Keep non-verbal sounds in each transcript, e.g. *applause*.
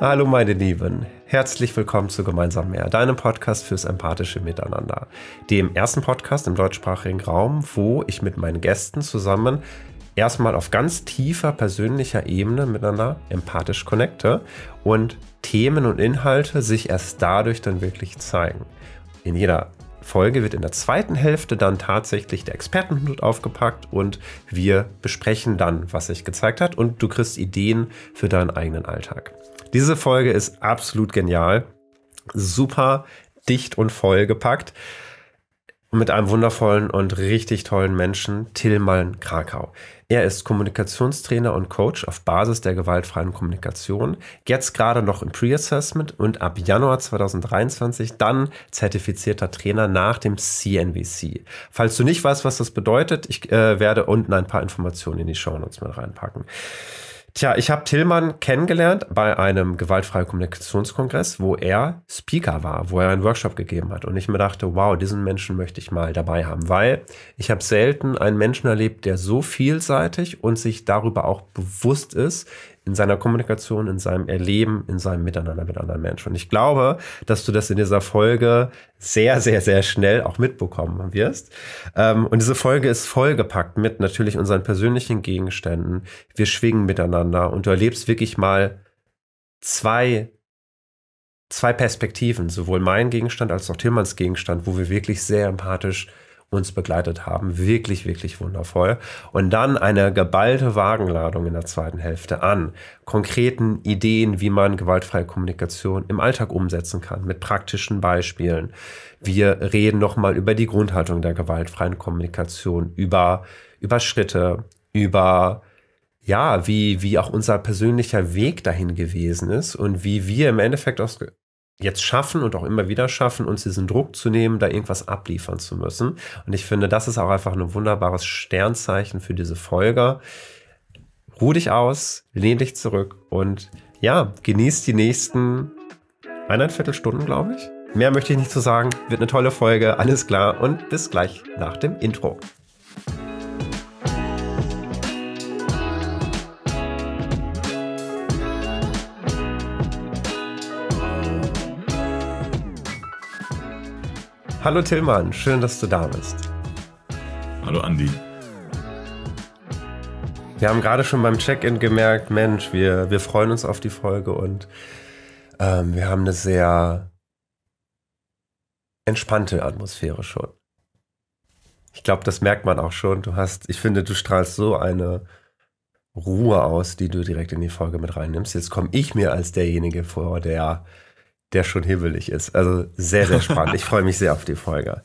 Hallo meine Lieben, herzlich willkommen zu Gemeinsam mehr, deinem Podcast fürs empathische Miteinander. Dem ersten Podcast im deutschsprachigen Raum, wo ich mit meinen Gästen zusammen erstmal auf ganz tiefer persönlicher Ebene miteinander empathisch connecte und Themen und Inhalte sich erst dadurch dann wirklich zeigen. In jeder Folge wird in der zweiten Hälfte dann tatsächlich der Expertenhut aufgepackt und wir besprechen dann, was sich gezeigt hat und du kriegst Ideen für deinen eigenen Alltag. Diese Folge ist absolut genial, super dicht und voll gepackt mit einem wundervollen und richtig tollen Menschen, Tilman Krakau. Er ist Kommunikationstrainer und Coach auf Basis der gewaltfreien Kommunikation. Jetzt gerade noch im Pre-Assessment und ab Januar 2023 dann zertifizierter Trainer nach dem CNBC. Falls du nicht weißt, was das bedeutet, ich äh, werde unten ein paar Informationen in die Show Notes mal reinpacken. Tja, ich habe Tillmann kennengelernt bei einem gewaltfreien Kommunikationskongress, wo er Speaker war, wo er einen Workshop gegeben hat. Und ich mir dachte, wow, diesen Menschen möchte ich mal dabei haben, weil ich habe selten einen Menschen erlebt, der so vielseitig und sich darüber auch bewusst ist, in seiner Kommunikation, in seinem Erleben, in seinem Miteinander mit anderen Menschen. Und ich glaube, dass du das in dieser Folge sehr, sehr, sehr schnell auch mitbekommen wirst. Ähm, und diese Folge ist vollgepackt mit natürlich unseren persönlichen Gegenständen. Wir schwingen miteinander und du erlebst wirklich mal zwei zwei Perspektiven, sowohl mein Gegenstand als auch Tillmanns Gegenstand, wo wir wirklich sehr empathisch uns begleitet haben. Wirklich, wirklich wundervoll. Und dann eine geballte Wagenladung in der zweiten Hälfte an konkreten Ideen, wie man gewaltfreie Kommunikation im Alltag umsetzen kann, mit praktischen Beispielen. Wir reden nochmal über die Grundhaltung der gewaltfreien Kommunikation, über, über Schritte, über ja, wie, wie auch unser persönlicher Weg dahin gewesen ist und wie wir im Endeffekt aus, jetzt schaffen und auch immer wieder schaffen, uns diesen Druck zu nehmen, da irgendwas abliefern zu müssen. Und ich finde, das ist auch einfach ein wunderbares Sternzeichen für diese Folge. Ruh dich aus, lehn dich zurück und ja, genieß die nächsten eineinviertel Stunden, glaube ich. Mehr möchte ich nicht zu so sagen. Wird eine tolle Folge, alles klar und bis gleich nach dem Intro. Hallo Tillmann, schön, dass du da bist. Hallo Andi. Wir haben gerade schon beim Check-in gemerkt, Mensch, wir, wir freuen uns auf die Folge und ähm, wir haben eine sehr entspannte Atmosphäre schon. Ich glaube, das merkt man auch schon. Du hast, ich finde, du strahlst so eine Ruhe aus, die du direkt in die Folge mit reinnimmst. Jetzt komme ich mir als derjenige vor, der der schon hibbelig ist. Also sehr, sehr spannend. ich freue mich sehr auf die Folge.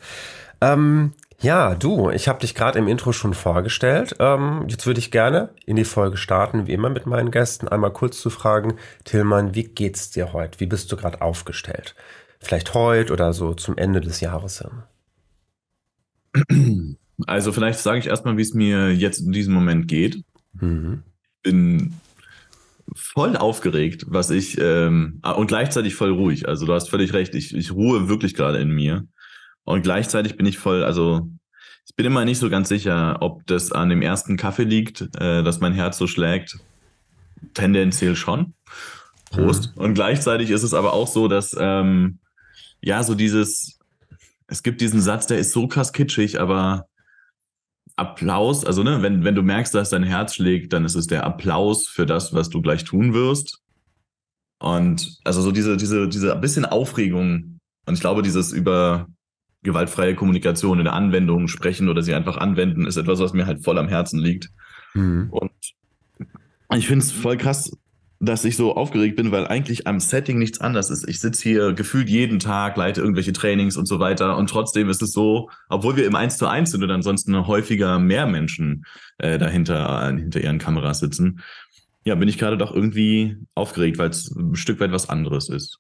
Ähm, ja, du, ich habe dich gerade im Intro schon vorgestellt. Ähm, jetzt würde ich gerne in die Folge starten, wie immer mit meinen Gästen, einmal kurz zu fragen, Tillmann, wie geht's dir heute? Wie bist du gerade aufgestellt? Vielleicht heute oder so zum Ende des Jahres hin? Also vielleicht sage ich erstmal, wie es mir jetzt in diesem Moment geht. Mhm. Bin voll aufgeregt, was ich ähm, ah, und gleichzeitig voll ruhig. Also du hast völlig recht, ich, ich ruhe wirklich gerade in mir. Und gleichzeitig bin ich voll, also ich bin immer nicht so ganz sicher, ob das an dem ersten Kaffee liegt, äh, dass mein Herz so schlägt. Tendenziell schon. Prost. Mhm. Und gleichzeitig ist es aber auch so, dass ähm, ja, so dieses, es gibt diesen Satz, der ist so krass kitschig, aber Applaus, also ne, wenn, wenn du merkst, dass dein Herz schlägt, dann ist es der Applaus für das, was du gleich tun wirst. Und also so diese, diese, diese bisschen Aufregung und ich glaube, dieses über gewaltfreie Kommunikation in der Anwendung sprechen oder sie einfach anwenden, ist etwas, was mir halt voll am Herzen liegt. Mhm. Und ich finde es voll krass, dass ich so aufgeregt bin, weil eigentlich am Setting nichts anders ist. Ich sitze hier gefühlt jeden Tag, leite irgendwelche Trainings und so weiter und trotzdem ist es so, obwohl wir im 1 zu 1 sind und ansonsten häufiger mehr Menschen äh, dahinter, äh, hinter ihren Kameras sitzen, ja, bin ich gerade doch irgendwie aufgeregt, weil es ein Stück weit was anderes ist.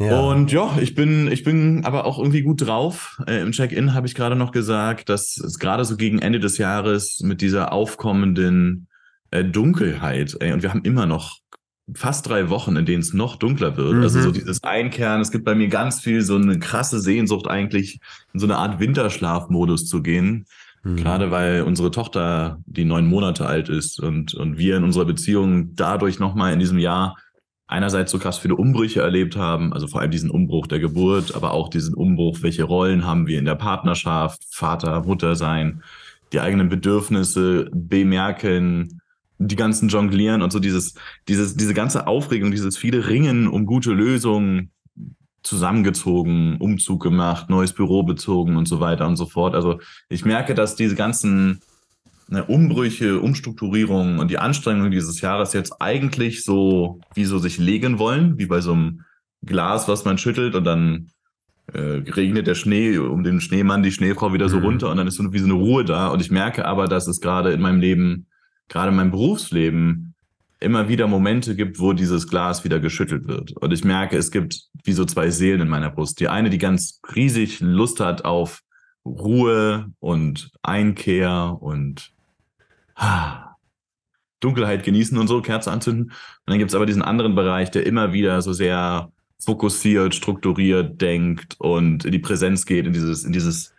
Ja. Und ja, ich bin, ich bin aber auch irgendwie gut drauf. Äh, Im Check-in habe ich gerade noch gesagt, dass es gerade so gegen Ende des Jahres mit dieser aufkommenden äh, Dunkelheit. Ey, und wir haben immer noch fast drei Wochen, in denen es noch dunkler wird. Also mhm. Also so dieses Einkehren. Es gibt bei mir ganz viel so eine krasse Sehnsucht eigentlich, in so eine Art Winterschlafmodus zu gehen. Mhm. Gerade weil unsere Tochter, die neun Monate alt ist und, und wir in unserer Beziehung dadurch nochmal in diesem Jahr einerseits so krass viele Umbrüche erlebt haben, also vor allem diesen Umbruch der Geburt, aber auch diesen Umbruch, welche Rollen haben wir in der Partnerschaft, Vater, Mutter sein, die eigenen Bedürfnisse bemerken, die ganzen Jonglieren und so dieses, dieses, diese ganze Aufregung, dieses viele Ringen um gute Lösungen zusammengezogen, Umzug gemacht, neues Büro bezogen und so weiter und so fort. Also ich merke, dass diese ganzen ne, Umbrüche, Umstrukturierungen und die Anstrengungen dieses Jahres jetzt eigentlich so wie so sich legen wollen, wie bei so einem Glas, was man schüttelt und dann äh, regnet der Schnee um den Schneemann, die Schneefrau wieder so mhm. runter und dann ist so wie so eine Ruhe da. Und ich merke aber, dass es gerade in meinem Leben gerade in meinem Berufsleben immer wieder Momente gibt, wo dieses Glas wieder geschüttelt wird. Und ich merke, es gibt wie so zwei Seelen in meiner Brust. Die eine, die ganz riesig Lust hat auf Ruhe und Einkehr und ah, Dunkelheit genießen und so, Kerze anzünden. Und dann gibt es aber diesen anderen Bereich, der immer wieder so sehr fokussiert, strukturiert denkt und in die Präsenz geht, in dieses, in dieses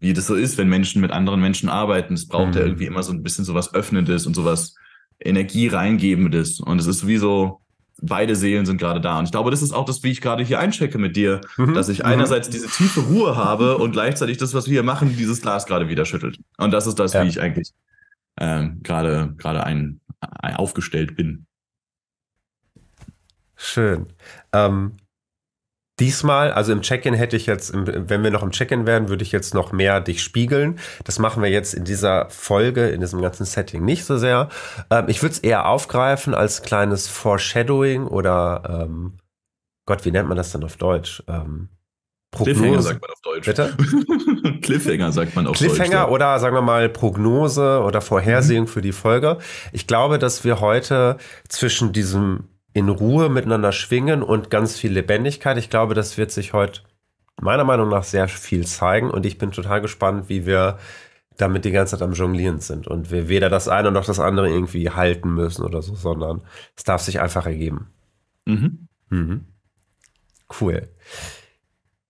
wie das so ist, wenn Menschen mit anderen Menschen arbeiten. Es braucht mhm. ja irgendwie immer so ein bisschen so was Öffnendes und sowas Energie reingebendes. Und es ist wie so, beide Seelen sind gerade da. Und ich glaube, das ist auch das, wie ich gerade hier einchecke mit dir, mhm. dass ich mhm. einerseits diese tiefe Ruhe habe und gleichzeitig das, was wir hier machen, dieses Glas gerade wieder schüttelt. Und das ist das, ja. wie ich eigentlich ähm, gerade gerade ein, ein, aufgestellt bin. Schön. Ähm, Diesmal, also im Check-in hätte ich jetzt, wenn wir noch im Check-in wären, würde ich jetzt noch mehr dich spiegeln. Das machen wir jetzt in dieser Folge, in diesem ganzen Setting nicht so sehr. Ähm, ich würde es eher aufgreifen als kleines Foreshadowing oder ähm, Gott, wie nennt man das denn auf Deutsch? Ähm, Prognose. Cliffhanger sagt man auf Deutsch. Bitte? *laughs* Cliffhanger sagt man auf Cliffhanger Deutsch. Cliffhanger oder sagen wir mal Prognose oder Vorhersehung mhm. für die Folge. Ich glaube, dass wir heute zwischen diesem in Ruhe miteinander schwingen und ganz viel Lebendigkeit. Ich glaube, das wird sich heute meiner Meinung nach sehr viel zeigen und ich bin total gespannt, wie wir damit die ganze Zeit am Jonglieren sind und wir weder das eine noch das andere irgendwie halten müssen oder so, sondern es darf sich einfach ergeben. Mhm. Mhm. Cool.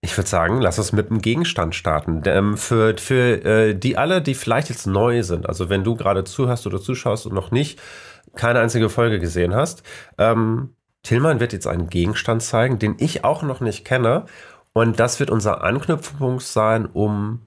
Ich würde sagen, lass uns mit dem Gegenstand starten. Ähm, für für äh, die alle, die vielleicht jetzt neu sind, also wenn du gerade zuhörst oder zuschaust und noch nicht keine einzige Folge gesehen hast. Ähm, Tillmann wird jetzt einen Gegenstand zeigen, den ich auch noch nicht kenne. Und das wird unser Anknüpfungspunkt sein, um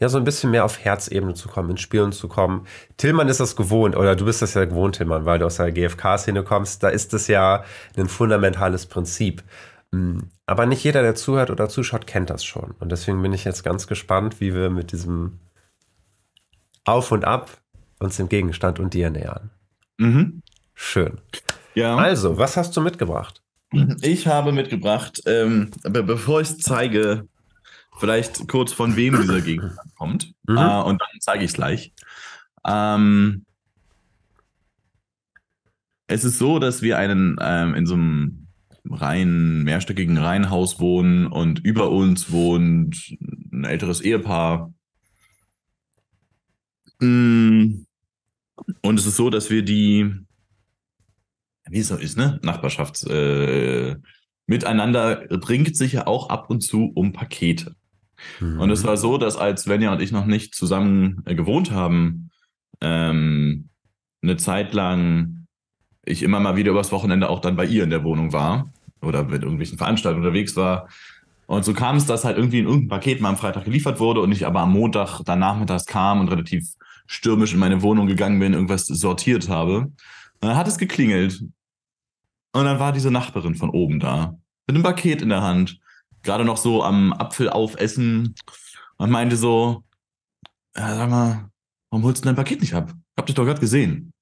ja so ein bisschen mehr auf Herzebene zu kommen, ins Spielen zu kommen. Tillmann ist das gewohnt, oder du bist das ja gewohnt, Tillmann, weil du aus der GFK-Szene kommst. Da ist das ja ein fundamentales Prinzip. Hm, aber nicht jeder, der zuhört oder zuschaut, kennt das schon. Und deswegen bin ich jetzt ganz gespannt, wie wir mit diesem Auf und Ab uns dem Gegenstand und dir nähern. Mhm. Schön. Ja. Also, was hast du mitgebracht? Ich habe mitgebracht, ähm, be bevor ich es zeige, vielleicht kurz von wem dieser Gegenstand *clears throat* kommt. Mhm. Äh, und dann zeige ich es gleich. Ähm, es ist so, dass wir einen ähm, in so einem rein mehrstöckigen Reihenhaus wohnen und über uns wohnt ein älteres Ehepaar. Mhm. Und es ist so, dass wir die, wie es so ist, ne? Nachbarschafts, äh, miteinander bringt sich ja auch ab und zu um Pakete. Mhm. Und es mhm. war so, dass als Svenja und ich noch nicht zusammen äh, gewohnt haben, ähm, eine Zeit lang ich immer mal wieder übers Wochenende auch dann bei ihr in der Wohnung war oder mit irgendwelchen Veranstaltungen unterwegs war. Und so kam es, dass halt irgendwie in irgendein Paket mal am Freitag geliefert wurde und ich aber am Montag dann nachmittags kam und relativ stürmisch in meine Wohnung gegangen bin, irgendwas sortiert habe. Und dann hat es geklingelt. Und dann war diese Nachbarin von oben da. Mit einem Paket in der Hand. Gerade noch so am Apfel aufessen. Und meinte so, ja, sag mal, warum holst du dein Paket nicht ab? Ich hab dich doch gerade gesehen.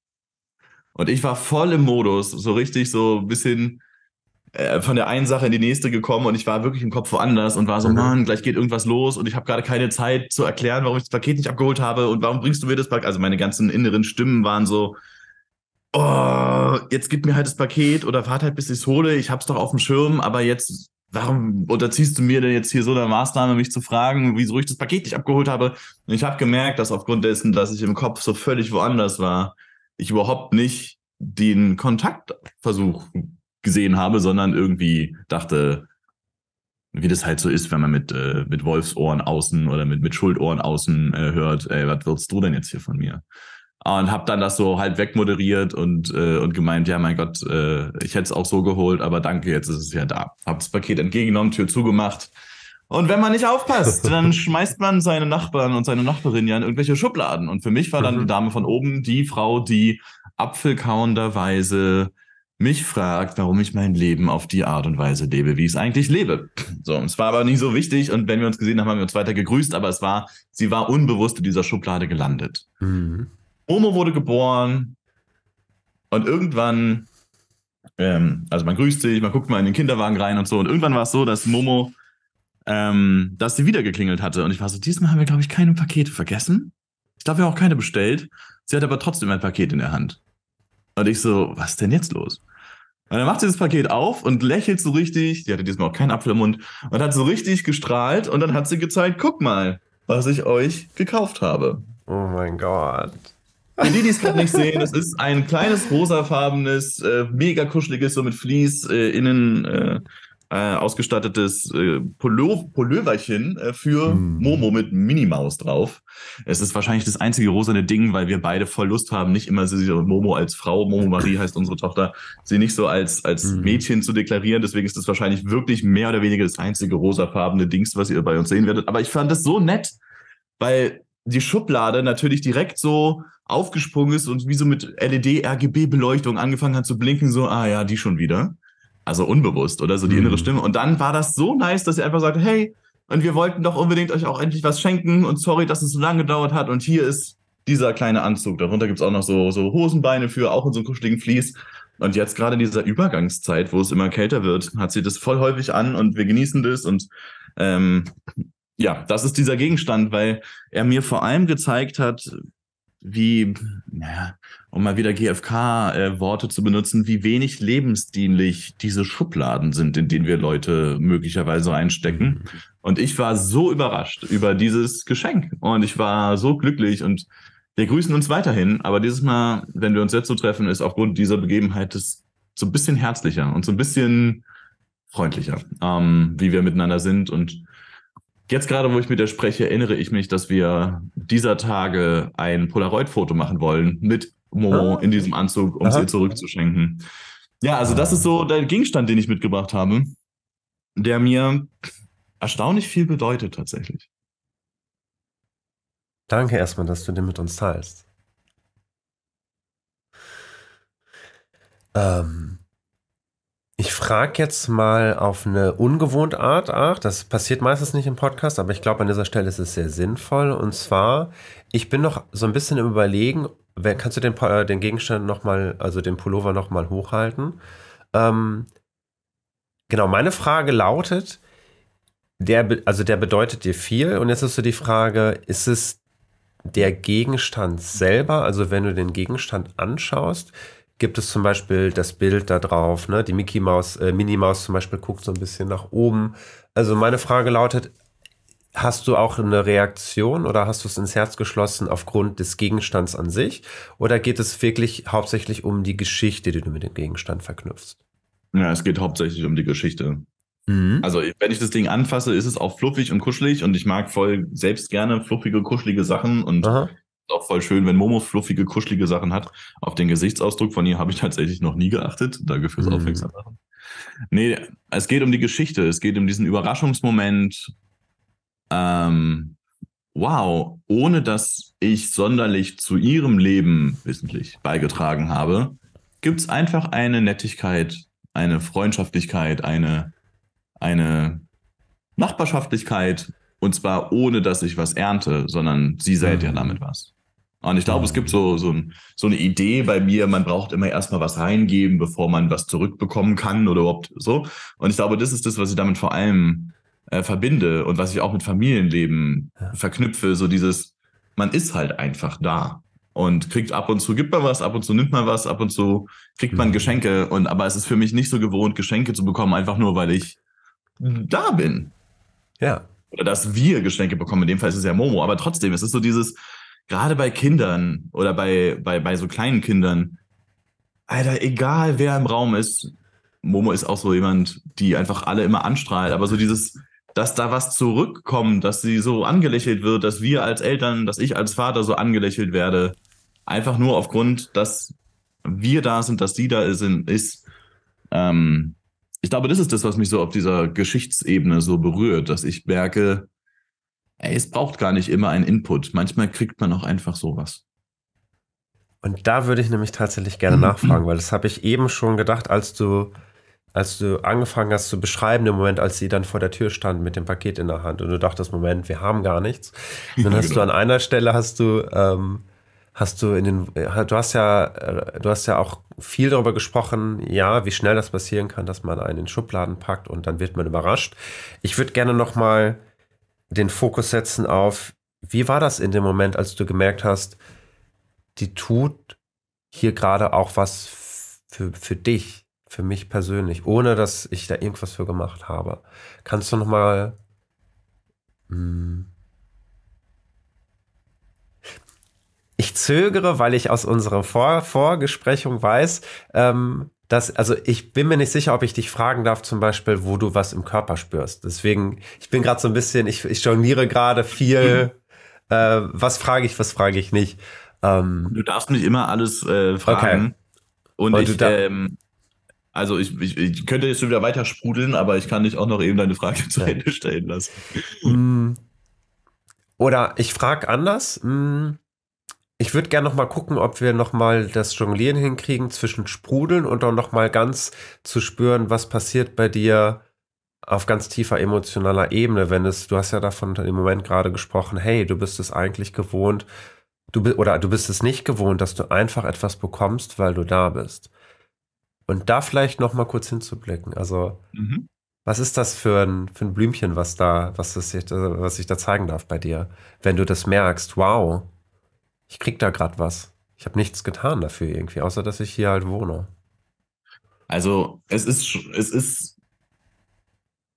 Und ich war voll im Modus, so richtig so ein bisschen äh, von der einen Sache in die nächste gekommen und ich war wirklich im Kopf woanders und war so, mhm. Mann, gleich geht irgendwas los und ich habe gerade keine Zeit zu erklären, warum ich das Paket nicht abgeholt habe und warum bringst du mir das Paket? Also meine ganzen inneren Stimmen waren so, oh, jetzt gib mir halt das Paket oder warte halt, bis ich es hole. Ich hab's doch auf dem Schirm, aber jetzt, warum unterziehst du mir denn jetzt hier so eine Maßnahme, mich zu fragen, wieso ich das Paket nicht abgeholt habe? Und ich habe gemerkt, dass aufgrund dessen, dass ich im Kopf so völlig woanders war, ich überhaupt nicht den Kontaktversuch gesehen habe, sondern irgendwie dachte, wie das halt so ist, wenn man mit, äh, mit Wolfsohren außen oder mit, mit Schuldohren außen äh, hört, ey, was willst du denn jetzt hier von mir? Und habe dann das so halb wegmoderiert und, äh, und gemeint, ja, mein Gott, äh, ich hätte es auch so geholt, aber danke, jetzt ist es ja da. Hab das Paket entgegengenommen, Tür zugemacht. Und wenn man nicht aufpasst, dann *laughs* schmeißt man seine Nachbarn und seine Nachbarin ja in irgendwelche Schubladen. Und für mich war dann mhm. die Dame von oben die Frau, die apfelkauenderweise mich fragt, warum ich mein Leben auf die Art und Weise lebe, wie ich es eigentlich lebe. So, es war aber nicht so wichtig und wenn wir uns gesehen haben, haben wir uns weiter gegrüßt, aber es war, sie war unbewusst in dieser Schublade gelandet. Mhm. Momo wurde geboren und irgendwann, ähm, also man grüßt sich, man guckt mal in den Kinderwagen rein und so und irgendwann war es so, dass Momo, ähm, dass sie wieder geklingelt hatte und ich war so, diesmal haben wir glaube ich keine Pakete vergessen. Ich glaube, wir haben auch keine bestellt. Sie hat aber trotzdem ein Paket in der Hand. Und ich so, was ist denn jetzt los? Und dann macht sie das Paket auf und lächelt so richtig. Die hatte diesmal auch keinen Apfel Und hat so richtig gestrahlt. Und dann hat sie gezeigt, guck mal, was ich euch gekauft habe. Oh mein Gott. Für die, die es gerade nicht sehen, das ist ein kleines rosafarbenes, äh, mega kuscheliges, so mit Vlies äh, innen äh, äh, ausgestattetes äh, Pullo Pulloverchen äh, für mm. Momo mit Minimaus drauf. Es ist wahrscheinlich das einzige rosane Ding, weil wir beide voll Lust haben, nicht immer so Momo als Frau, Momo Marie heißt unsere Tochter, sie nicht so als, als mm. Mädchen zu deklarieren. Deswegen ist das wahrscheinlich wirklich mehr oder weniger das einzige rosafarbene Dings, was ihr bei uns sehen werdet. Aber ich fand das so nett, weil die Schublade natürlich direkt so aufgesprungen ist und wie so mit LED-RGB-Beleuchtung angefangen hat zu blinken, so, ah ja, die schon wieder also unbewusst, oder? So die mhm. innere Stimme. Und dann war das so nice, dass sie einfach sagte, hey, und wir wollten doch unbedingt euch auch endlich was schenken und sorry, dass es so lange gedauert hat und hier ist dieser kleine Anzug. Darunter gibt es auch noch so, so Hosenbeine für, auch in so einem kuscheligen Vlies. Und jetzt gerade in dieser Übergangszeit, wo es immer kälter wird, hat sie das voll häufig an und wir genießen das. Und ähm, ja, das ist dieser Gegenstand, weil er mir vor allem gezeigt hat, wie, naja, um mal wieder GFK-Worte äh, zu benutzen, wie wenig lebensdienlich diese Schubladen sind, in denen wir Leute möglicherweise einstecken. Mhm. Und ich war so überrascht über dieses Geschenk und ich war so glücklich und wir grüßen uns weiterhin, aber dieses Mal, wenn wir uns jetzt so treffen, ist aufgrund dieser Begebenheit das so ein bisschen herzlicher und so ein bisschen freundlicher, ähm, wie wir miteinander sind und Jetzt gerade, wo ich mit dir spreche, erinnere ich mich, dass wir dieser Tage ein Polaroid-Foto machen wollen mit Momo ah. in diesem Anzug, um sie zurückzuschenken. Ja, also das ist so der Gegenstand, den ich mitgebracht habe, der mir erstaunlich viel bedeutet tatsächlich. Danke erstmal, dass du den mit uns teilst. Ähm, ich frage jetzt mal auf eine ungewohnte Art, ach, das passiert meistens nicht im Podcast, aber ich glaube, an dieser Stelle ist es sehr sinnvoll. Und zwar, ich bin noch so ein bisschen im Überlegen, kannst du den, äh, den Gegenstand nochmal, also den Pullover nochmal hochhalten? Ähm, genau, meine Frage lautet, der, also der bedeutet dir viel. Und jetzt ist so die Frage, ist es der Gegenstand selber, also wenn du den Gegenstand anschaust, gibt es zum Beispiel das Bild da drauf, ne? Die Mickey Maus, äh, Minnie Maus zum Beispiel guckt so ein bisschen nach oben. Also meine Frage lautet, hast du auch eine Reaktion oder hast du es ins Herz geschlossen aufgrund des Gegenstands an sich? Oder geht es wirklich hauptsächlich um die Geschichte, die du mit dem Gegenstand verknüpfst? Ja, es geht hauptsächlich um die Geschichte. Mhm. Also, wenn ich das Ding anfasse, ist es auch fluffig und kuschelig und ich mag voll selbst gerne fluffige, kuschelige Sachen und Aha auch voll schön, wenn Momo fluffige, kuschelige Sachen hat. Auf den Gesichtsausdruck von ihr habe ich tatsächlich noch nie geachtet. Danke fürs mhm. Aufmerksam machen. Nee, es geht um die Geschichte. Es geht um diesen Überraschungsmoment. Ähm, wow, ohne dass ich sonderlich zu ihrem Leben wissentlich beigetragen habe, gibt es einfach eine Nettigkeit, eine Freundschaftlichkeit, eine, eine Nachbarschaftlichkeit. Und zwar ohne, dass ich was ernte, sondern sie mhm. seid ja damit was. Und ich glaube, es gibt so, so, ein, so eine Idee bei mir, man braucht immer erstmal was reingeben, bevor man was zurückbekommen kann oder überhaupt so. Und ich glaube, das ist das, was ich damit vor allem äh, verbinde und was ich auch mit Familienleben ja. verknüpfe. So dieses, man ist halt einfach da und kriegt ab und zu, gibt man was, ab und zu nimmt man was, ab und zu kriegt man mhm. Geschenke. Und aber es ist für mich nicht so gewohnt, Geschenke zu bekommen, einfach nur, weil ich da bin. Ja. Oder dass wir Geschenke bekommen. In dem Fall ist es ja Momo. Aber trotzdem, es ist so dieses, gerade bei Kindern oder bei, bei, bei so kleinen Kindern, Alter, egal wer im Raum ist, Momo ist auch so jemand, die einfach alle immer anstrahlt, aber so dieses, dass da was zurückkommt, dass sie so angelächelt wird, dass wir als Eltern, dass ich als Vater so angelächelt werde, einfach nur aufgrund, dass wir da sind, dass sie da sind, ist. Ähm, ich glaube, das ist das, was mich so auf dieser Geschichtsebene so berührt, dass ich merke, ey, es braucht gar nicht immer einen Input. Manchmal kriegt man auch einfach sowas. Und da würde ich nämlich tatsächlich gerne mhm. nachfragen, weil das habe ich eben schon gedacht, als du, als du angefangen hast zu beschreiben, im Moment, als sie dann vor der Tür stand mit dem Paket in der Hand und du dachtest, Moment, wir haben gar nichts. Und *laughs* dann hast genau. du an einer Stelle hast du, ähm, hast du in den, äh, du hast ja, äh, du hast ja auch viel darüber gesprochen, ja, wie schnell das passieren kann, dass man einen in Schubladen packt und dann wird man überrascht. Ich würde gerne nochmal mal den Fokus setzen auf, wie war das in dem Moment, als du gemerkt hast, die tut hier gerade auch was für, für dich, für mich persönlich, ohne dass ich da irgendwas für gemacht habe. Kannst du nochmal... Hm. Ich zögere, weil ich aus unserer Vor Vorgesprächung weiß, ähm, dass, also ich bin mir nicht sicher, ob ich dich fragen darf, zum Beispiel, wo du was im Körper spürst. Deswegen, ich bin gerade so ein bisschen, ich, ich jongliere gerade viel, mhm. äh, was frage ich, was frage ich nicht. Ähm, du darfst mich immer alles äh, fragen. Okay. Und, Und ich, ähm, also ich, ich, ich, könnte jetzt schon wieder weiter sprudeln, aber ich kann dich auch noch eben deine Frage *laughs* zu Ende stellen lassen. Mm. Oder ich frage anders. Mh, mm. Ich würde gerne nochmal gucken, ob wir nochmal das Jonglieren hinkriegen zwischen Sprudeln und dann nochmal ganz zu spüren, was passiert bei dir auf ganz tiefer emotionaler Ebene, wenn es, du hast ja davon im Moment gerade gesprochen, hey, du bist es eigentlich gewohnt, du oder du bist es nicht gewohnt, dass du einfach etwas bekommst, weil du da bist. Und da vielleicht nochmal kurz hinzublicken. Also, mhm. was ist das für ein, für ein Blümchen, was da, was, das, äh, was ich da zeigen darf bei dir, wenn du das merkst, wow, ich krieg da gerade was. Ich habe nichts getan dafür irgendwie, außer dass ich hier halt wohne. Also es ist, es ist,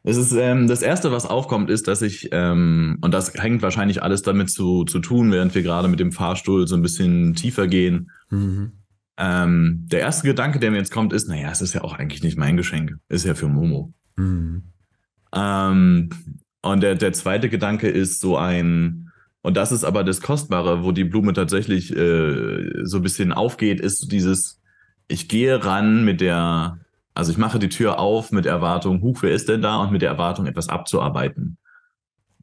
es ist ähm, das Erste, was aufkommt, ist, dass ich, ähm, und das hängt wahrscheinlich alles damit zu, zu tun, während wir gerade mit dem Fahrstuhl so ein bisschen tiefer gehen. Mhm. Ähm, der erste Gedanke, der mir jetzt kommt, ist, naja, es ist ja auch eigentlich nicht mein Geschenk, ist ja für Momo. Mhm. Ähm, und der, der zweite Gedanke ist so ein, und das ist aber das Kostbare, wo die Blume tatsächlich äh, so ein bisschen aufgeht, ist dieses, ich gehe ran mit der, also ich mache die Tür auf mit Erwartung, huch, wer ist denn da? Und mit der Erwartung, etwas abzuarbeiten.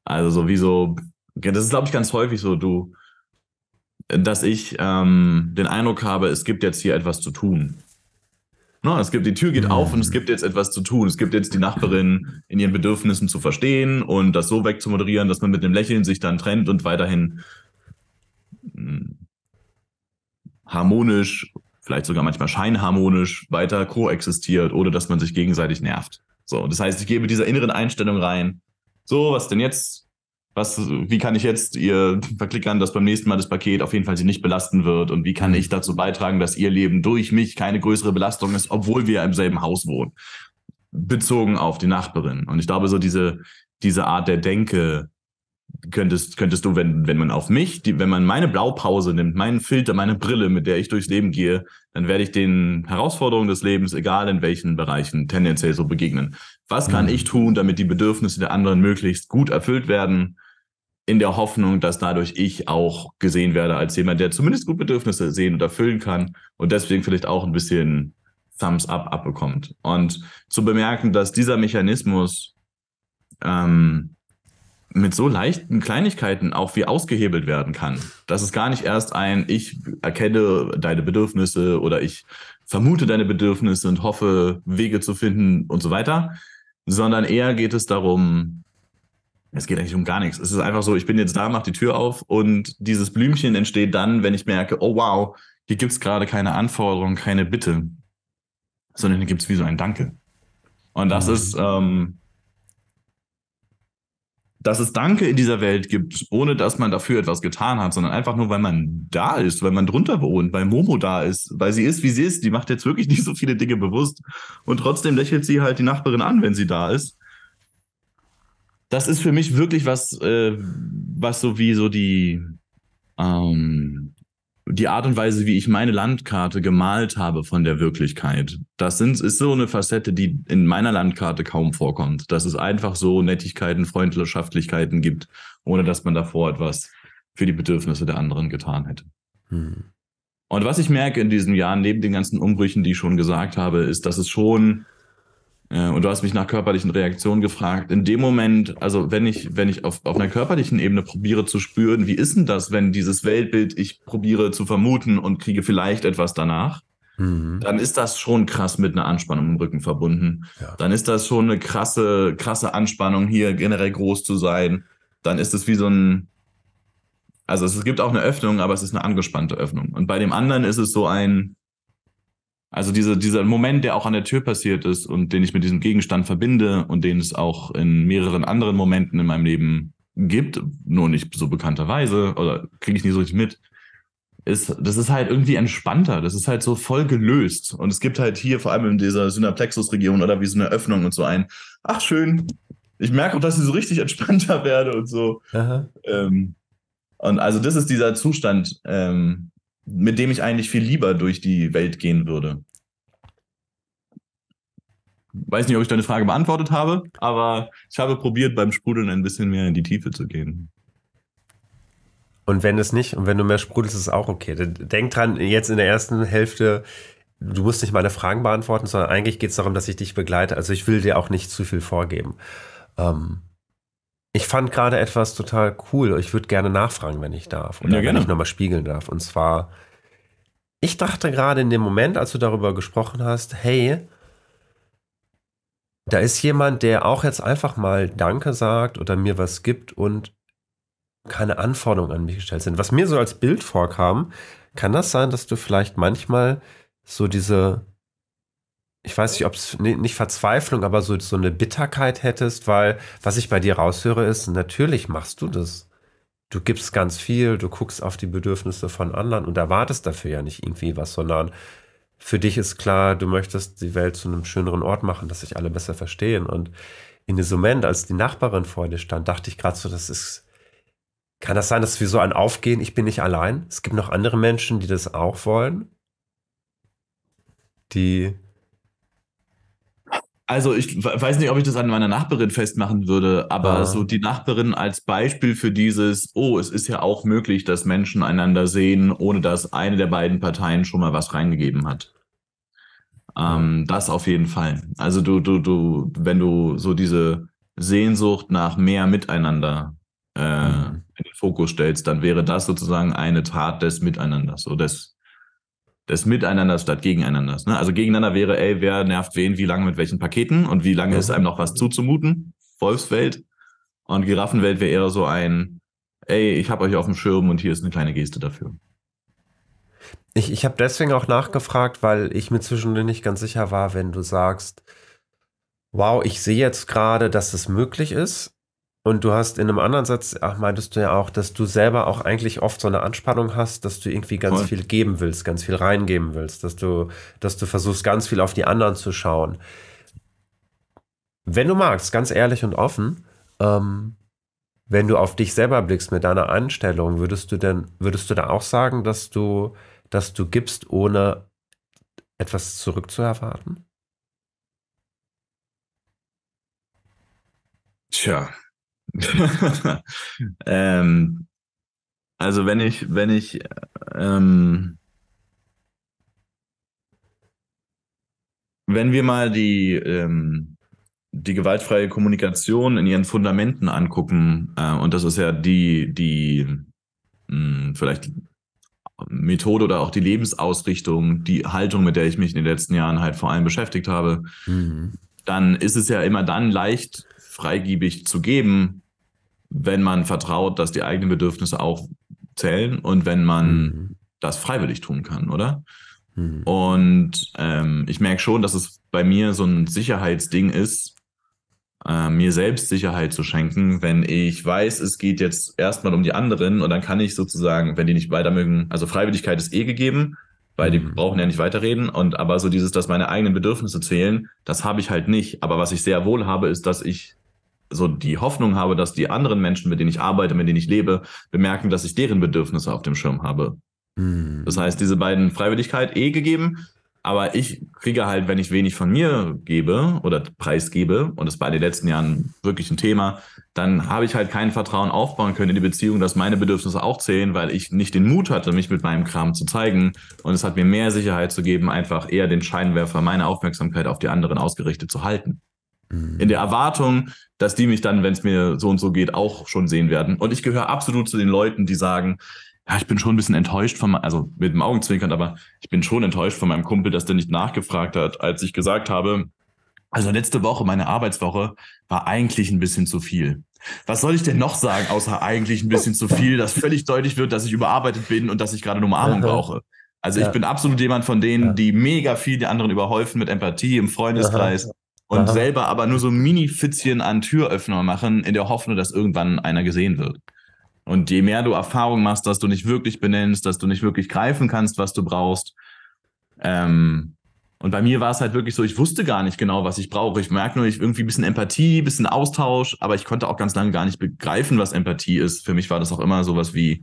Also so wie so, das ist, glaube ich, ganz häufig so, du, dass ich ähm, den Eindruck habe, es gibt jetzt hier etwas zu tun. Ne? Es gibt, die Tür geht auf und es mhm. gibt jetzt etwas zu tun. Es gibt jetzt die Nachbarin in ihren Bedürfnissen zu verstehen und das so wegzumoderieren, dass man mit einem Lächeln sich dann trennt und weiterhin hm, harmonisch, vielleicht sogar manchmal scheinharmonisch weiter koexistiert, ohne dass man sich gegenseitig nervt. So, das heißt, ich gebe dieser inneren Einstellung rein. So, was denn jetzt? was, wie kann ich jetzt ihr verklickern, dass beim nächsten Mal das Paket auf jeden Fall sie nicht belasten wird und wie kann mhm. ich dazu beitragen, dass ihr Leben durch mich keine größere Belastung ist, obwohl wir im selben Haus wohnen, bezogen auf die Nachbarin. Und ich glaube, so diese, diese Art der Denke, könntest, könntest du, wenn, wenn man auf mich, die, wenn man meine Blaupause nimmt, meinen Filter, meine Brille, mit der ich durchs Leben gehe, dann werde ich den Herausforderungen des Lebens, egal in welchen Bereichen, tendenziell so begegnen. Was kann mhm. ich tun, damit die Bedürfnisse der anderen möglichst gut erfüllt werden? In der Hoffnung, dass dadurch ich auch gesehen werde als jemand, der zumindest gut Bedürfnisse sehen und erfüllen kann und deswegen vielleicht auch ein bisschen Thumbs up abbekommt. Und zu bemerken, dass dieser Mechanismus ähm, mit so leichten Kleinigkeiten auch wie ausgehebelt werden kann. Das ist gar nicht erst ein, ich erkenne deine Bedürfnisse oder ich vermute deine Bedürfnisse und hoffe, Wege zu finden und so weiter, sondern eher geht es darum, es geht eigentlich um gar nichts. Es ist einfach so, ich bin jetzt da, mach die Tür auf und dieses Blümchen entsteht dann, wenn ich merke, oh wow, hier gibt es gerade keine Anforderung, keine Bitte, sondern hier gibt es wie so ein Danke. Und das mhm. ist, ähm, dass es Danke in dieser Welt gibt, ohne dass man dafür etwas getan hat, sondern einfach nur, weil man da ist, weil man drunter wohnt, weil Momo da ist, weil sie ist, wie sie ist. Die macht jetzt wirklich *laughs* nicht so viele Dinge bewusst und trotzdem lächelt sie halt die Nachbarin an, wenn sie da ist. Das ist für mich wirklich was, äh, was so wie so die, ähm, die Art und Weise, wie ich meine Landkarte gemalt habe von der Wirklichkeit. Das sind, ist so eine Facette, die in meiner Landkarte kaum vorkommt, dass es einfach so Nettigkeiten, Freundschaftlichkeiten gibt, ohne dass man davor etwas für die Bedürfnisse der anderen getan hätte. Hm. Und was ich merke in diesen Jahren, neben den ganzen Umbrüchen, die ich schon gesagt habe, ist, dass es schon äh, und du hast mich nach körperlichen Reaktionen gefragt. In dem Moment, also wenn ich, wenn ich auf, auf einer körperlichen Ebene probiere zu spüren, wie ist denn das, wenn dieses Weltbild ich probiere zu vermuten und kriege vielleicht etwas danach, mhm. dann ist das schon krass mit einer Anspannung im Rücken verbunden. Ja. Dann ist das schon eine krasse, krasse Anspannung, hier generell groß zu sein. Dann ist es wie so ein, also es gibt auch eine Öffnung, aber es ist eine angespannte Öffnung. Und bei dem anderen ist es so ein, also diese, dieser Moment, der auch an der Tür passiert ist und den ich mit diesem Gegenstand verbinde und den es auch in mehreren anderen Momenten in meinem Leben gibt, nur nicht so bekannterweise oder kriege ich nie so richtig mit, ist, das ist halt irgendwie entspannter. Das ist halt so voll gelöst. Und es gibt halt hier vor allem in dieser Synaplexus-Region oder wie so eine Öffnung und so ein, ach schön, ich merke auch, dass ich so richtig entspannter werde und so. Ähm, und also das ist dieser Zustand, ähm, mit dem ich eigentlich viel lieber durch die Welt gehen würde. Weiß nicht, ob ich deine Frage beantwortet habe, aber ich habe probiert, beim Sprudeln ein bisschen mehr in die Tiefe zu gehen. Und wenn es nicht, und wenn du mehr sprudelst, ist es auch okay. Denk dran, jetzt in der ersten Hälfte, du musst nicht meine Fragen beantworten, sondern eigentlich geht es darum, dass ich dich begleite. Also ich will dir auch nicht zu viel vorgeben. Ähm, ich fand gerade etwas total cool. Ich würde gerne nachfragen, wenn ich darf. Oder ja, wenn ich nochmal spiegeln darf. Und zwar, ich dachte gerade in dem Moment, als du darüber gesprochen hast, hey, da ist jemand, der auch jetzt einfach mal Danke sagt oder mir was gibt und keine Anforderungen an mich gestellt sind. Was mir so als Bild vorkam, kann das sein, dass du vielleicht manchmal so diese ich weiß nicht, ob es nicht Verzweiflung, aber so, so eine Bitterkeit hättest, weil was ich bei dir raushöre, ist, natürlich machst du das. Du gibst ganz viel, du guckst auf die Bedürfnisse von anderen und erwartest dafür ja nicht irgendwie was, sondern für dich ist klar, du möchtest die Welt zu einem schöneren Ort machen, dass sich alle besser verstehen. Und in diesem Moment, als die Nachbarin vor dir stand, dachte ich gerade so, das ist, kann das sein, dass wir so ein Aufgehen, ich bin nicht allein? Es gibt noch andere Menschen, die das auch wollen, die also ich weiß nicht, ob ich das an meiner Nachbarin festmachen würde, aber ja. so die Nachbarin als Beispiel für dieses, oh, es ist ja auch möglich, dass Menschen einander sehen, ohne dass eine der beiden Parteien schon mal was reingegeben hat. Ähm, das auf jeden Fall. Also du, du, du, wenn du so diese Sehnsucht nach mehr Miteinander äh, mhm. in den Fokus stellst, dann wäre das sozusagen eine Tat des Miteinanders, so des des Miteinanders statt Gegeneinanders. Ne? Also gegeneinander wäre, ey, wer nervt wen, wie lange mit welchen Paketen und wie lange ist mhm. einem noch was zuzumuten? Wolfswelt. Und Giraffenwelt wäre eher so ein, ey, ich habe euch auf dem Schirm und hier ist eine kleine Geste dafür. Ich, ich habe deswegen auch nachgefragt, weil ich mir zwischendurch nicht ganz sicher war, wenn du sagst, wow, ich sehe jetzt gerade, dass es möglich ist, und du hast in einem anderen Satz, ach, meintest du ja auch, dass du selber auch eigentlich oft so eine Anspannung hast, dass du irgendwie ganz Voll. viel geben willst, ganz viel reingeben willst, dass du, dass du versuchst, ganz viel auf die anderen zu schauen. Wenn du magst, ganz ehrlich und offen, ähm, wenn du auf dich selber blickst mit deiner Einstellung, würdest du denn, würdest du da auch sagen, dass du, dass du gibst, ohne etwas zurückzuerwarten? Tja, *laughs* ähm, also wenn ich, wenn ich, ähm, wenn wir mal die, ähm, die gewaltfreie Kommunikation in ihren Fundamenten angucken, äh, und das ist ja die, die mh, hm, vielleicht Methode oder auch die Lebensausrichtung, die Haltung, mit der ich mich in den letzten Jahren halt vor allem beschäftigt habe, mhm. dann ist es ja immer dann leicht freigiebig zu geben, wenn man vertraut, dass die eigenen Bedürfnisse auch zählen und wenn man mhm. das freiwillig tun kann, oder? Mhm. Und ähm, ich merke schon, dass es bei mir so ein Sicherheitsding ist, äh, mir selbst Sicherheit zu schenken, wenn ich weiß, es geht jetzt erstmal um die anderen und dann kann ich sozusagen, wenn die nicht weiter mögen, also Freiwilligkeit ist eh gegeben, weil die mhm. brauchen ja nicht weiterreden. Und aber so dieses, dass meine eigenen Bedürfnisse zählen, das habe ich halt nicht. Aber was ich sehr wohl habe, ist, dass ich so die Hoffnung habe, dass die anderen Menschen, mit denen ich arbeite, mit denen ich lebe, bemerken, dass ich deren Bedürfnisse auf dem Schirm habe. Mhm. Das heißt, diese beiden Freiwilligkeit eh gegeben, aber ich kriege halt, wenn ich wenig von mir gebe oder preisgebe, und das war in den letzten Jahren wirklich ein Thema, dann habe ich halt kein Vertrauen aufbauen können in die Beziehung, dass meine Bedürfnisse auch zählen, weil ich nicht den Mut hatte, mich mit meinem Kram zu zeigen. Und es hat mir mehr Sicherheit zu geben, einfach eher den Scheinwerfer meiner Aufmerksamkeit auf die anderen ausgerichtet zu halten. In der Erwartung, dass die mich dann, wenn es mir so und so geht, auch schon sehen werden. Und ich gehöre absolut zu den Leuten, die sagen, ja, ich bin schon ein bisschen enttäuscht von, also mit dem Augenzwinkern, aber ich bin schon enttäuscht von meinem Kumpel, dass der nicht nachgefragt hat, als ich gesagt habe, also letzte Woche, meine Arbeitswoche, war eigentlich ein bisschen zu viel. Was soll ich denn noch sagen, außer eigentlich ein bisschen zu viel, dass völlig deutlich wird, dass ich überarbeitet bin und dass ich gerade eine Umarmung brauche? Also ja. ich bin absolut jemand von denen, ja. die mega viel die anderen überhäufen mit Empathie im Freundeskreis. Ja und Aha. selber aber nur so Mini-Fitzchen an Türöffner machen, in der Hoffnung, dass irgendwann einer gesehen wird. Und je mehr du Erfahrung machst, dass du nicht wirklich benennst, dass du nicht wirklich greifen kannst, was du brauchst. Ähm, und bei mir war es halt wirklich so, ich wusste gar nicht genau, was ich brauche. Ich merke nur, ich irgendwie ein bisschen Empathie, ein bisschen Austausch, aber ich konnte auch ganz lange gar nicht begreifen, was Empathie ist. Für mich war das auch immer sowas wie,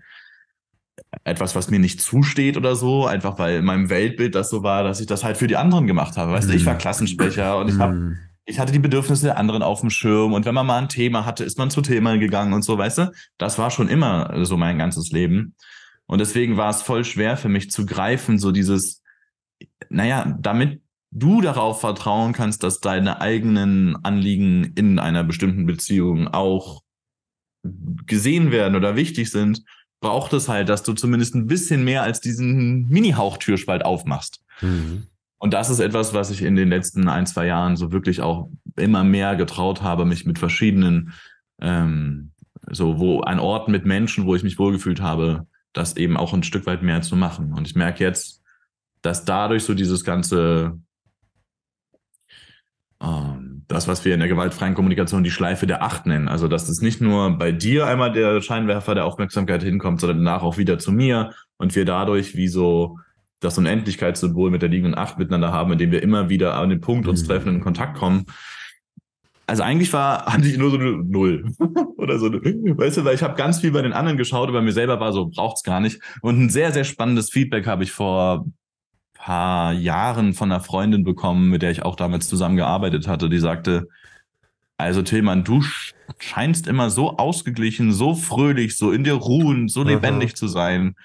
etwas, was mir nicht zusteht oder so, einfach weil in meinem Weltbild das so war, dass ich das halt für die anderen gemacht habe. Weißt du, ich war mhm. Klassensprecher und ich habe mhm. ich hatte die Bedürfnisse der anderen auf dem Schirm und wenn man mal ein Thema hatte, ist man zu Thema gegangen und so, weißt du? Das war schon immer so mein ganzes Leben. Und deswegen war es voll schwer für mich zu greifen, so dieses, naja, damit du darauf vertrauen kannst, dass deine eigenen Anliegen in einer bestimmten Beziehung auch gesehen werden oder wichtig sind, braucht es halt, dass du zumindest ein bisschen mehr als diesen Mini-Hauch-Türspalt aufmachst. Mhm. Und das ist etwas, was ich in den letzten ein, zwei Jahren so wirklich auch immer mehr getraut habe, mich mit verschiedenen, ähm, so wo an Orten mit Menschen, wo ich mich wohlgefühlt habe, das eben auch ein Stück weit mehr zu machen. Und ich merke jetzt, dass dadurch so dieses ganze ähm, das, was wir in der gewaltfreien Kommunikation die Schleife der Acht nennen. Also, dass es nicht nur bei dir einmal der Scheinwerfer der Aufmerksamkeit hinkommt, sondern danach auch wieder zu mir und wir dadurch wie so das Unendlichkeitssymbol mit der liegenden Acht miteinander haben, indem wir immer wieder an den Punkt uns mhm. treffen und in Kontakt kommen. Also eigentlich war, hatte ich nur so eine Null *laughs* oder so. weißt du, weil ich habe ganz viel bei den anderen geschaut, aber mir selber war so, braucht's gar nicht. Und ein sehr, sehr spannendes Feedback habe ich vor paar Jahren von einer Freundin bekommen, mit der ich auch damals zusammengearbeitet hatte, die sagte, also Tillmann, du scheinst immer so ausgeglichen, so fröhlich, so in dir ruhend, so Aha. lebendig zu sein.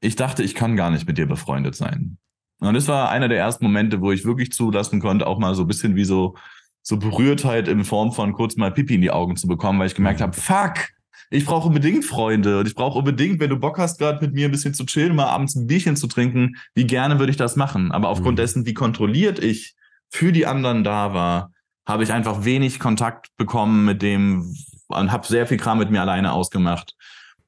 Ich dachte, ich kann gar nicht mit dir befreundet sein. Und das war einer der ersten Momente, wo ich wirklich zulassen konnte, auch mal so ein bisschen wie so, so Berührtheit in Form von kurz mal Pipi in die Augen zu bekommen, weil ich gemerkt mhm. habe, fuck, ich brauche unbedingt Freunde und ich brauche unbedingt, wenn du Bock hast, gerade mit mir ein bisschen zu chillen, mal abends ein Bierchen zu trinken, wie gerne würde ich das machen. Aber aufgrund mhm. dessen, wie kontrolliert ich für die anderen da war, habe ich einfach wenig Kontakt bekommen mit dem und habe sehr viel Kram mit mir alleine ausgemacht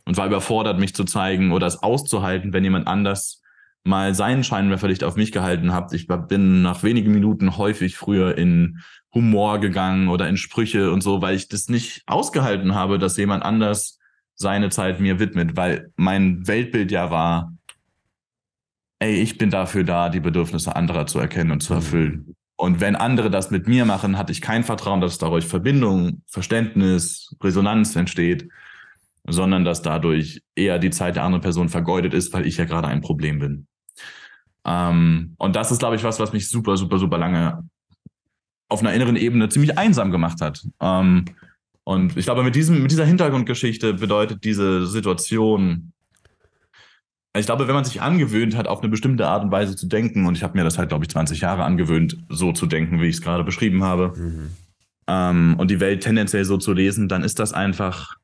und war überfordert, mich zu zeigen oder es auszuhalten, wenn jemand anders mal seinen Scheinwerferlicht auf mich gehalten hat. Ich bin nach wenigen Minuten häufig früher in Humor gegangen oder in Sprüche und so, weil ich das nicht ausgehalten habe, dass jemand anders seine Zeit mir widmet, weil mein Weltbild ja war, ey, ich bin dafür da, die Bedürfnisse anderer zu erkennen und zu mhm. erfüllen. Und wenn andere das mit mir machen, hatte ich kein Vertrauen, dass dadurch Verbindung, Verständnis, Resonanz entsteht, sondern dass dadurch eher die Zeit der anderen Person vergeudet ist, weil ich ja gerade ein Problem bin. Ähm, und das ist, glaube ich, was, was mich super, super, super lange auf einer inneren Ebene ziemlich einsam gemacht hat. Ähm, und ich glaube, mit, diesem, mit dieser Hintergrundgeschichte bedeutet diese Situation, also ich glaube, wenn man sich angewöhnt hat, auf eine bestimmte Art und Weise zu denken, und ich habe mir das halt, glaube ich, 20 Jahre angewöhnt, so zu denken, wie ich es gerade beschrieben habe, mhm. ähm, und die Welt tendenziell so zu lesen, dann ist das einfach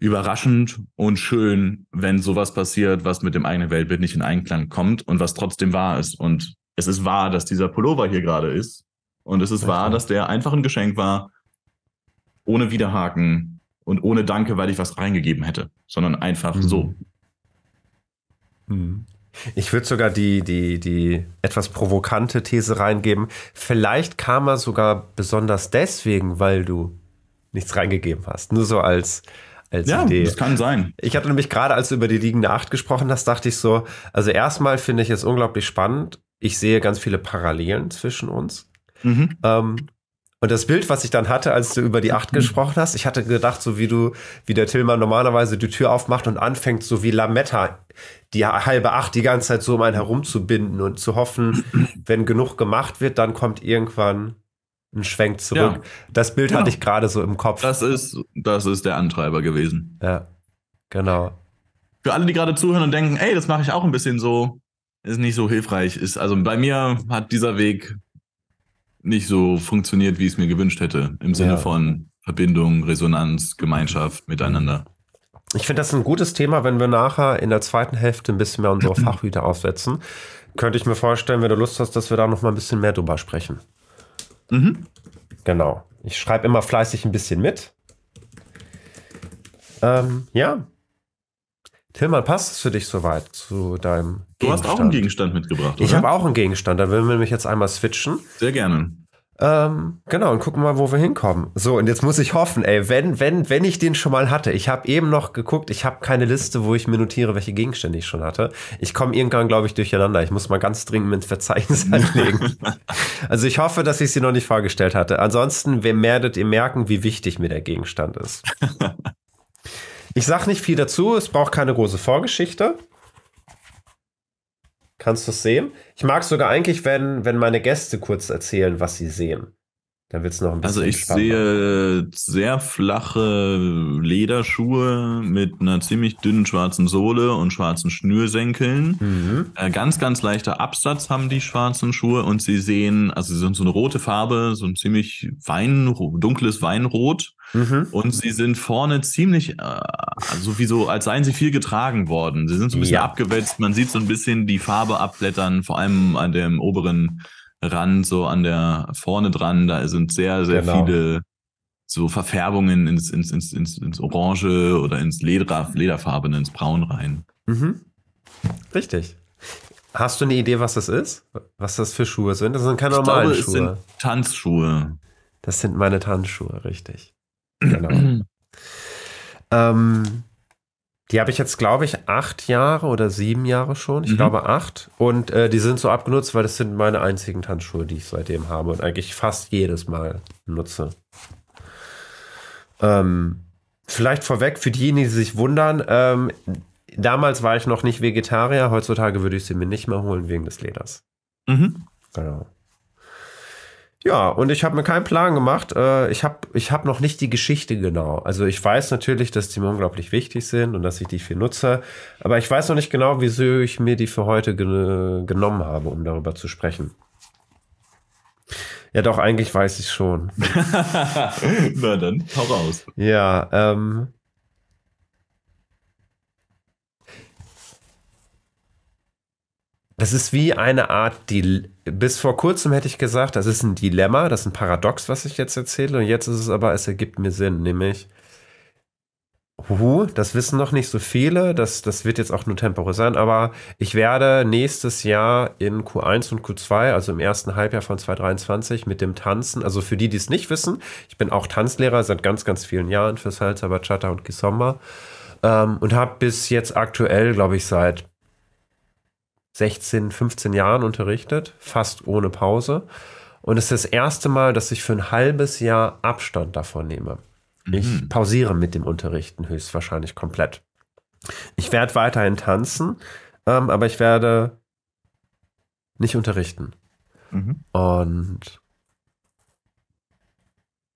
überraschend und schön, wenn sowas passiert, was mit dem eigenen Weltbild nicht in Einklang kommt und was trotzdem wahr ist. Und es ist wahr, dass dieser Pullover hier gerade ist. Und es ist wahr, dass der einfach ein Geschenk war, ohne Widerhaken und ohne Danke, weil ich was reingegeben hätte, sondern einfach mhm. so. Hm. Hm. Ich würde sogar die, die, die etwas provokante These reingeben. Vielleicht kam er sogar besonders deswegen, weil du nichts reingegeben hast. Nur so als, als ja, Idee. Das kann sein. Ich hatte nämlich gerade, als du über die liegende Acht gesprochen hast, dachte ich so, also erstmal finde ich es unglaublich spannend, ich sehe ganz viele Parallelen zwischen uns. Mhm. Ähm, und das Bild, was ich dann hatte, als du über die Acht mhm. gesprochen hast, ich hatte gedacht, so wie du, wie der Tillmann normalerweise die Tür aufmacht und anfängt, so wie Lametta, die halbe Acht die ganze Zeit so um einen herumzubinden und zu hoffen, *clears throat* wenn genug gemacht wird, dann kommt irgendwann ein Schwenk zurück. Ja. Das Bild ja. Genau. hatte ich gerade so im Kopf. Das ist, das ist der Antreiber gewesen. Ja, genau. Für alle, die gerade zuhören und denken, ey, das mache ich auch ein bisschen so, ist nicht so hilfreich ist. Also bei mir hat dieser Weg nicht so funktioniert, wie ich es mir gewünscht hätte. Im Sinne ja. von Verbindung, Resonanz, Gemeinschaft, Miteinander. Ich finde das ein gutes Thema, wenn wir nachher in der zweiten Hälfte ein bisschen mehr unsere *clears throat* Fachhüter aufsetzen. Könnte ich mir vorstellen, wenn du Lust hast, dass wir da noch mal ein bisschen mehr drüber sprechen. Mhm. Genau. Ich schreibe immer fleißig ein bisschen mit. Ähm, ja, Tillmann, passt es für dich soweit zu deinem Gegenstand? Du hast auch einen Gegenstand mitgebracht, oder? Ich habe auch einen Gegenstand, da würden wir nämlich jetzt einmal switchen. Sehr gerne. Ähm, genau, und gucken mal, wo wir hinkommen. So, und jetzt muss ich hoffen, ey, wenn, wenn, wenn ich den schon mal hatte. Ich habe eben noch geguckt, ich habe keine Liste, wo ich mir notiere, welche Gegenstände ich schon hatte. Ich komme irgendwann, glaube ich, durcheinander. Ich muss mal ganz dringend ins Verzeichnis *laughs* anlegen. also ich hoffe, dass ich sie noch nicht vorgestellt hatte. Ansonsten, wer werdet ihr merken, wie wichtig mir der Gegenstand ist. *laughs* Ich sag nicht viel dazu, es braucht keine große Vorgeschichte. Kannst du es sehen? Ich mag es sogar eigentlich, wenn, wenn meine Gäste kurz erzählen, was sie sehen. Da wird es noch ein also bisschen Also ich sehe äh, sehr flache Lederschuhe mit einer ziemlich dünnen schwarzen Sohle und schwarzen Schnürsenkeln. Mhm. Äh, ganz, ganz leichter Absatz haben die schwarzen Schuhe und sie sehen, also sie sind so eine rote Farbe, so ein ziemlich Wein, dunkles Weinrot. Mhm. Und sie sind vorne ziemlich, äh, also wie so, als seien sie viel getragen worden. Sie sind so ein bisschen ja. abgewetzt, man sieht so ein bisschen die Farbe abblättern, vor allem an dem oberen Rand so an der vorne dran. Da sind sehr, sehr genau. viele so Verfärbungen ins, ins, ins, ins, ins Orange oder ins Leder, Lederfarbene, ins Braun rein. Mhm. Richtig. Hast du eine Idee, was das ist? Was das für Schuhe sind? Das sind keine ich normalen glaube, Schuhe. Das sind Tanzschuhe. Das sind meine Tanzschuhe, richtig. *clears throat* Genau. ähm, die habe ich jetzt, glaube ich, acht Jahre oder sieben Jahre schon. Ich mhm. glaube acht. Und äh, die sind so abgenutzt, weil das sind meine einzigen Handschuhe, die ich seitdem habe und eigentlich fast jedes Mal nutze. Ähm, vielleicht vorweg für diejenigen, die sich wundern. Ähm, damals war ich noch nicht Vegetarier. Heutzutage würde ich sie mir nicht mehr holen wegen des Leders. Mhm. Genau. Ja, und ich habe mir keinen Plan gemacht. Äh, ich habe ich hab noch nicht die Geschichte genau. Also ich weiß natürlich, dass die mir unglaublich wichtig sind und dass ich die viel nutze. Aber ich weiß noch nicht genau, wieso ich mir die für heute gen genommen habe, um darüber zu sprechen. Ja, doch, eigentlich weiß ich schon. *laughs* Na dann, hau raus. Ja, ähm, das ist wie eine Art, die bis vor kurzem hätte ich gesagt, das ist ein Dilemma, das ist ein Paradox, was ich jetzt erzähle. Und jetzt ist es aber, es ergibt mir Sinn, nämlich, huhu, das wissen noch nicht so viele, das, das wird jetzt auch nur temporär sein, aber ich werde nächstes Jahr in Q1 und Q2, also im ersten Halbjahr von 2023, mit dem Tanzen, also für die, die es nicht wissen, ich bin auch Tanzlehrer seit ganz, ganz vielen Jahren für Salsa, Bachata und Kisomba ähm, und habe bis jetzt aktuell, glaube ich, seit 16, 15 Jahren unterrichtet, fast ohne Pause. Und es ist das erste Mal, dass ich für ein halbes Jahr Abstand davon nehme. Mhm. Ich pausiere mit dem Unterrichten höchstwahrscheinlich komplett. Ich werde weiterhin tanzen, ähm, aber ich werde nicht unterrichten. Mhm. Und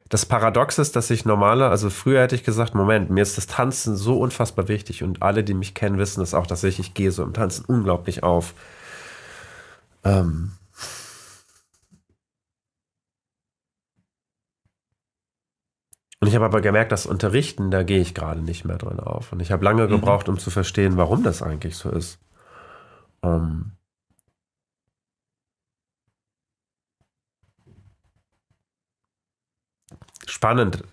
das Paradox ist, dass ich normale, also früher hätte ich gesagt, Moment, mir ist das Tanzen so unfassbar wichtig und alle, die mich kennen, wissen das auch, dass ich, ich gehe so im Tanzen unglaublich auf. Ähm, Und ich habe aber gemerkt, das Unterrichten, da gehe ich gerade nicht mehr drin auf. Und ich habe lange mhm. gebraucht, um zu verstehen, warum das eigentlich so ist. Ähm spannend,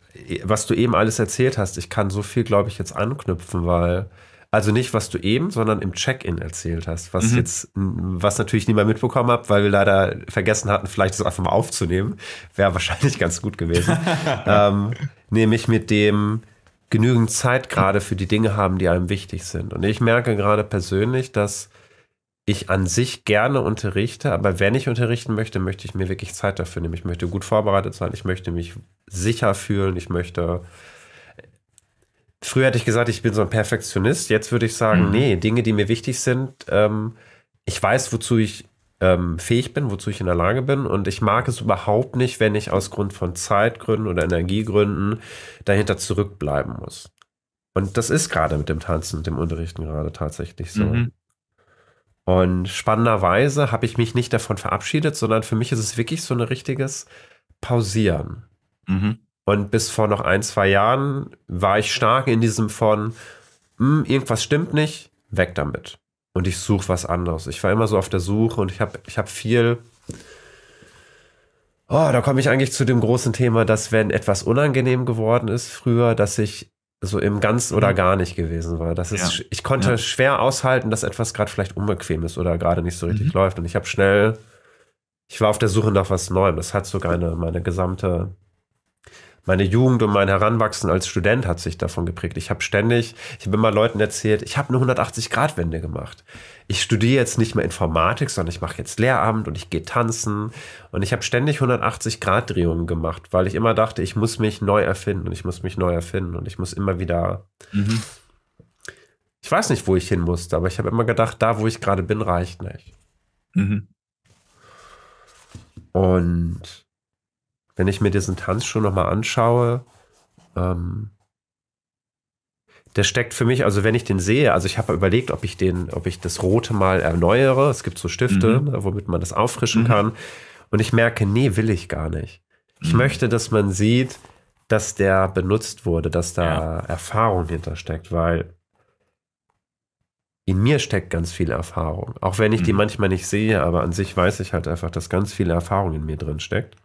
was du eben alles erzählt hast. Ich kann so viel, glaube ich, jetzt anknüpfen, weil also nicht, was du eben, sondern im Check-in erzählt hast, was mhm. jetzt, was natürlich niemand mitbekommen hat, weil wir leider vergessen hatten, vielleicht das einfach mal aufzunehmen. Wäre wahrscheinlich *laughs* ganz gut gewesen. *laughs* ähm, nämlich mit dem genügend Zeit gerade für die Dinge haben, die einem wichtig sind. Und ich merke gerade persönlich, dass ich an sich gerne unterrichte, aber wenn ich unterrichten möchte, möchte ich mir wirklich Zeit dafür nehmen. Ich möchte gut vorbereitet sein, ich möchte mich sicher fühlen, ich möchte. Früher hätte ich gesagt, ich bin so ein Perfektionist. Jetzt würde ich sagen, mhm. nee, Dinge, die mir wichtig sind, ähm, ich weiß, wozu ich ähm, fähig bin, wozu ich in der Lage bin. Und ich mag es überhaupt nicht, wenn ich aus Grund von Zeitgründen oder Energiegründen dahinter zurückbleiben muss. Und das ist gerade mit dem Tanzen und dem Unterrichten gerade tatsächlich so. Mhm. Und spannenderweise habe ich mich nicht davon verabschiedet, sondern für mich ist es wirklich so ein richtiges Pausieren. Mhm. Und bis vor noch ein, zwei Jahren war ich stark in diesem von, hm, irgendwas stimmt nicht, weg damit. Und ich suche was anderes. Ich war immer so auf der Suche und ich habe ich hab viel. Oh, da komme ich eigentlich zu dem großen Thema, dass wenn etwas unangenehm geworden ist früher, dass ich so im ganz oder mhm. gar nicht gewesen war. Das ist, ja. ich konnte ja. schwer aushalten, dass etwas gerade vielleicht unbequem ist oder gerade nicht so richtig mhm. läuft. Und ich habe schnell, ich war auf der Suche nach was Neuem. Das hat sogar eine, meine gesamte meine Jugend und mein Heranwachsen als Student hat sich davon geprägt. Ich habe ständig, ich habe immer Leuten erzählt, ich habe eine 180-Grad-Wende gemacht. Ich studiere jetzt nicht mehr Informatik, sondern ich mache jetzt Lehramt und ich gehe tanzen. Und ich habe ständig 180-Grad-Drehungen gemacht, weil ich immer dachte, ich muss mich neu erfinden und ich muss mich neu erfinden und ich muss immer wieder. Mhm. Ich weiß nicht, wo ich hin musste, aber ich habe immer gedacht, da, wo ich gerade bin, reicht nicht. Mhm. Und wenn ich mir diesen Tanzschuh nochmal anschaue, ähm, der steckt für mich, also wenn ich den sehe, also ich habe überlegt, ob ich den, ob ich das Rote mal erneuere. Es gibt so Stifte, mhm. Ne, womit man das auffrischen mhm. kann. Und ich merke, nee, will ich gar nicht. Ich mhm. möchte, dass man sieht, dass der benutzt wurde, dass da ja. Erfahrung hintersteckt, weil in mir steckt ganz viel Erfahrung. Auch wenn ich die mhm. manchmal nicht sehe, aber an sich weiß ich halt einfach, dass ganz viel Erfahrung in mir drin steckt.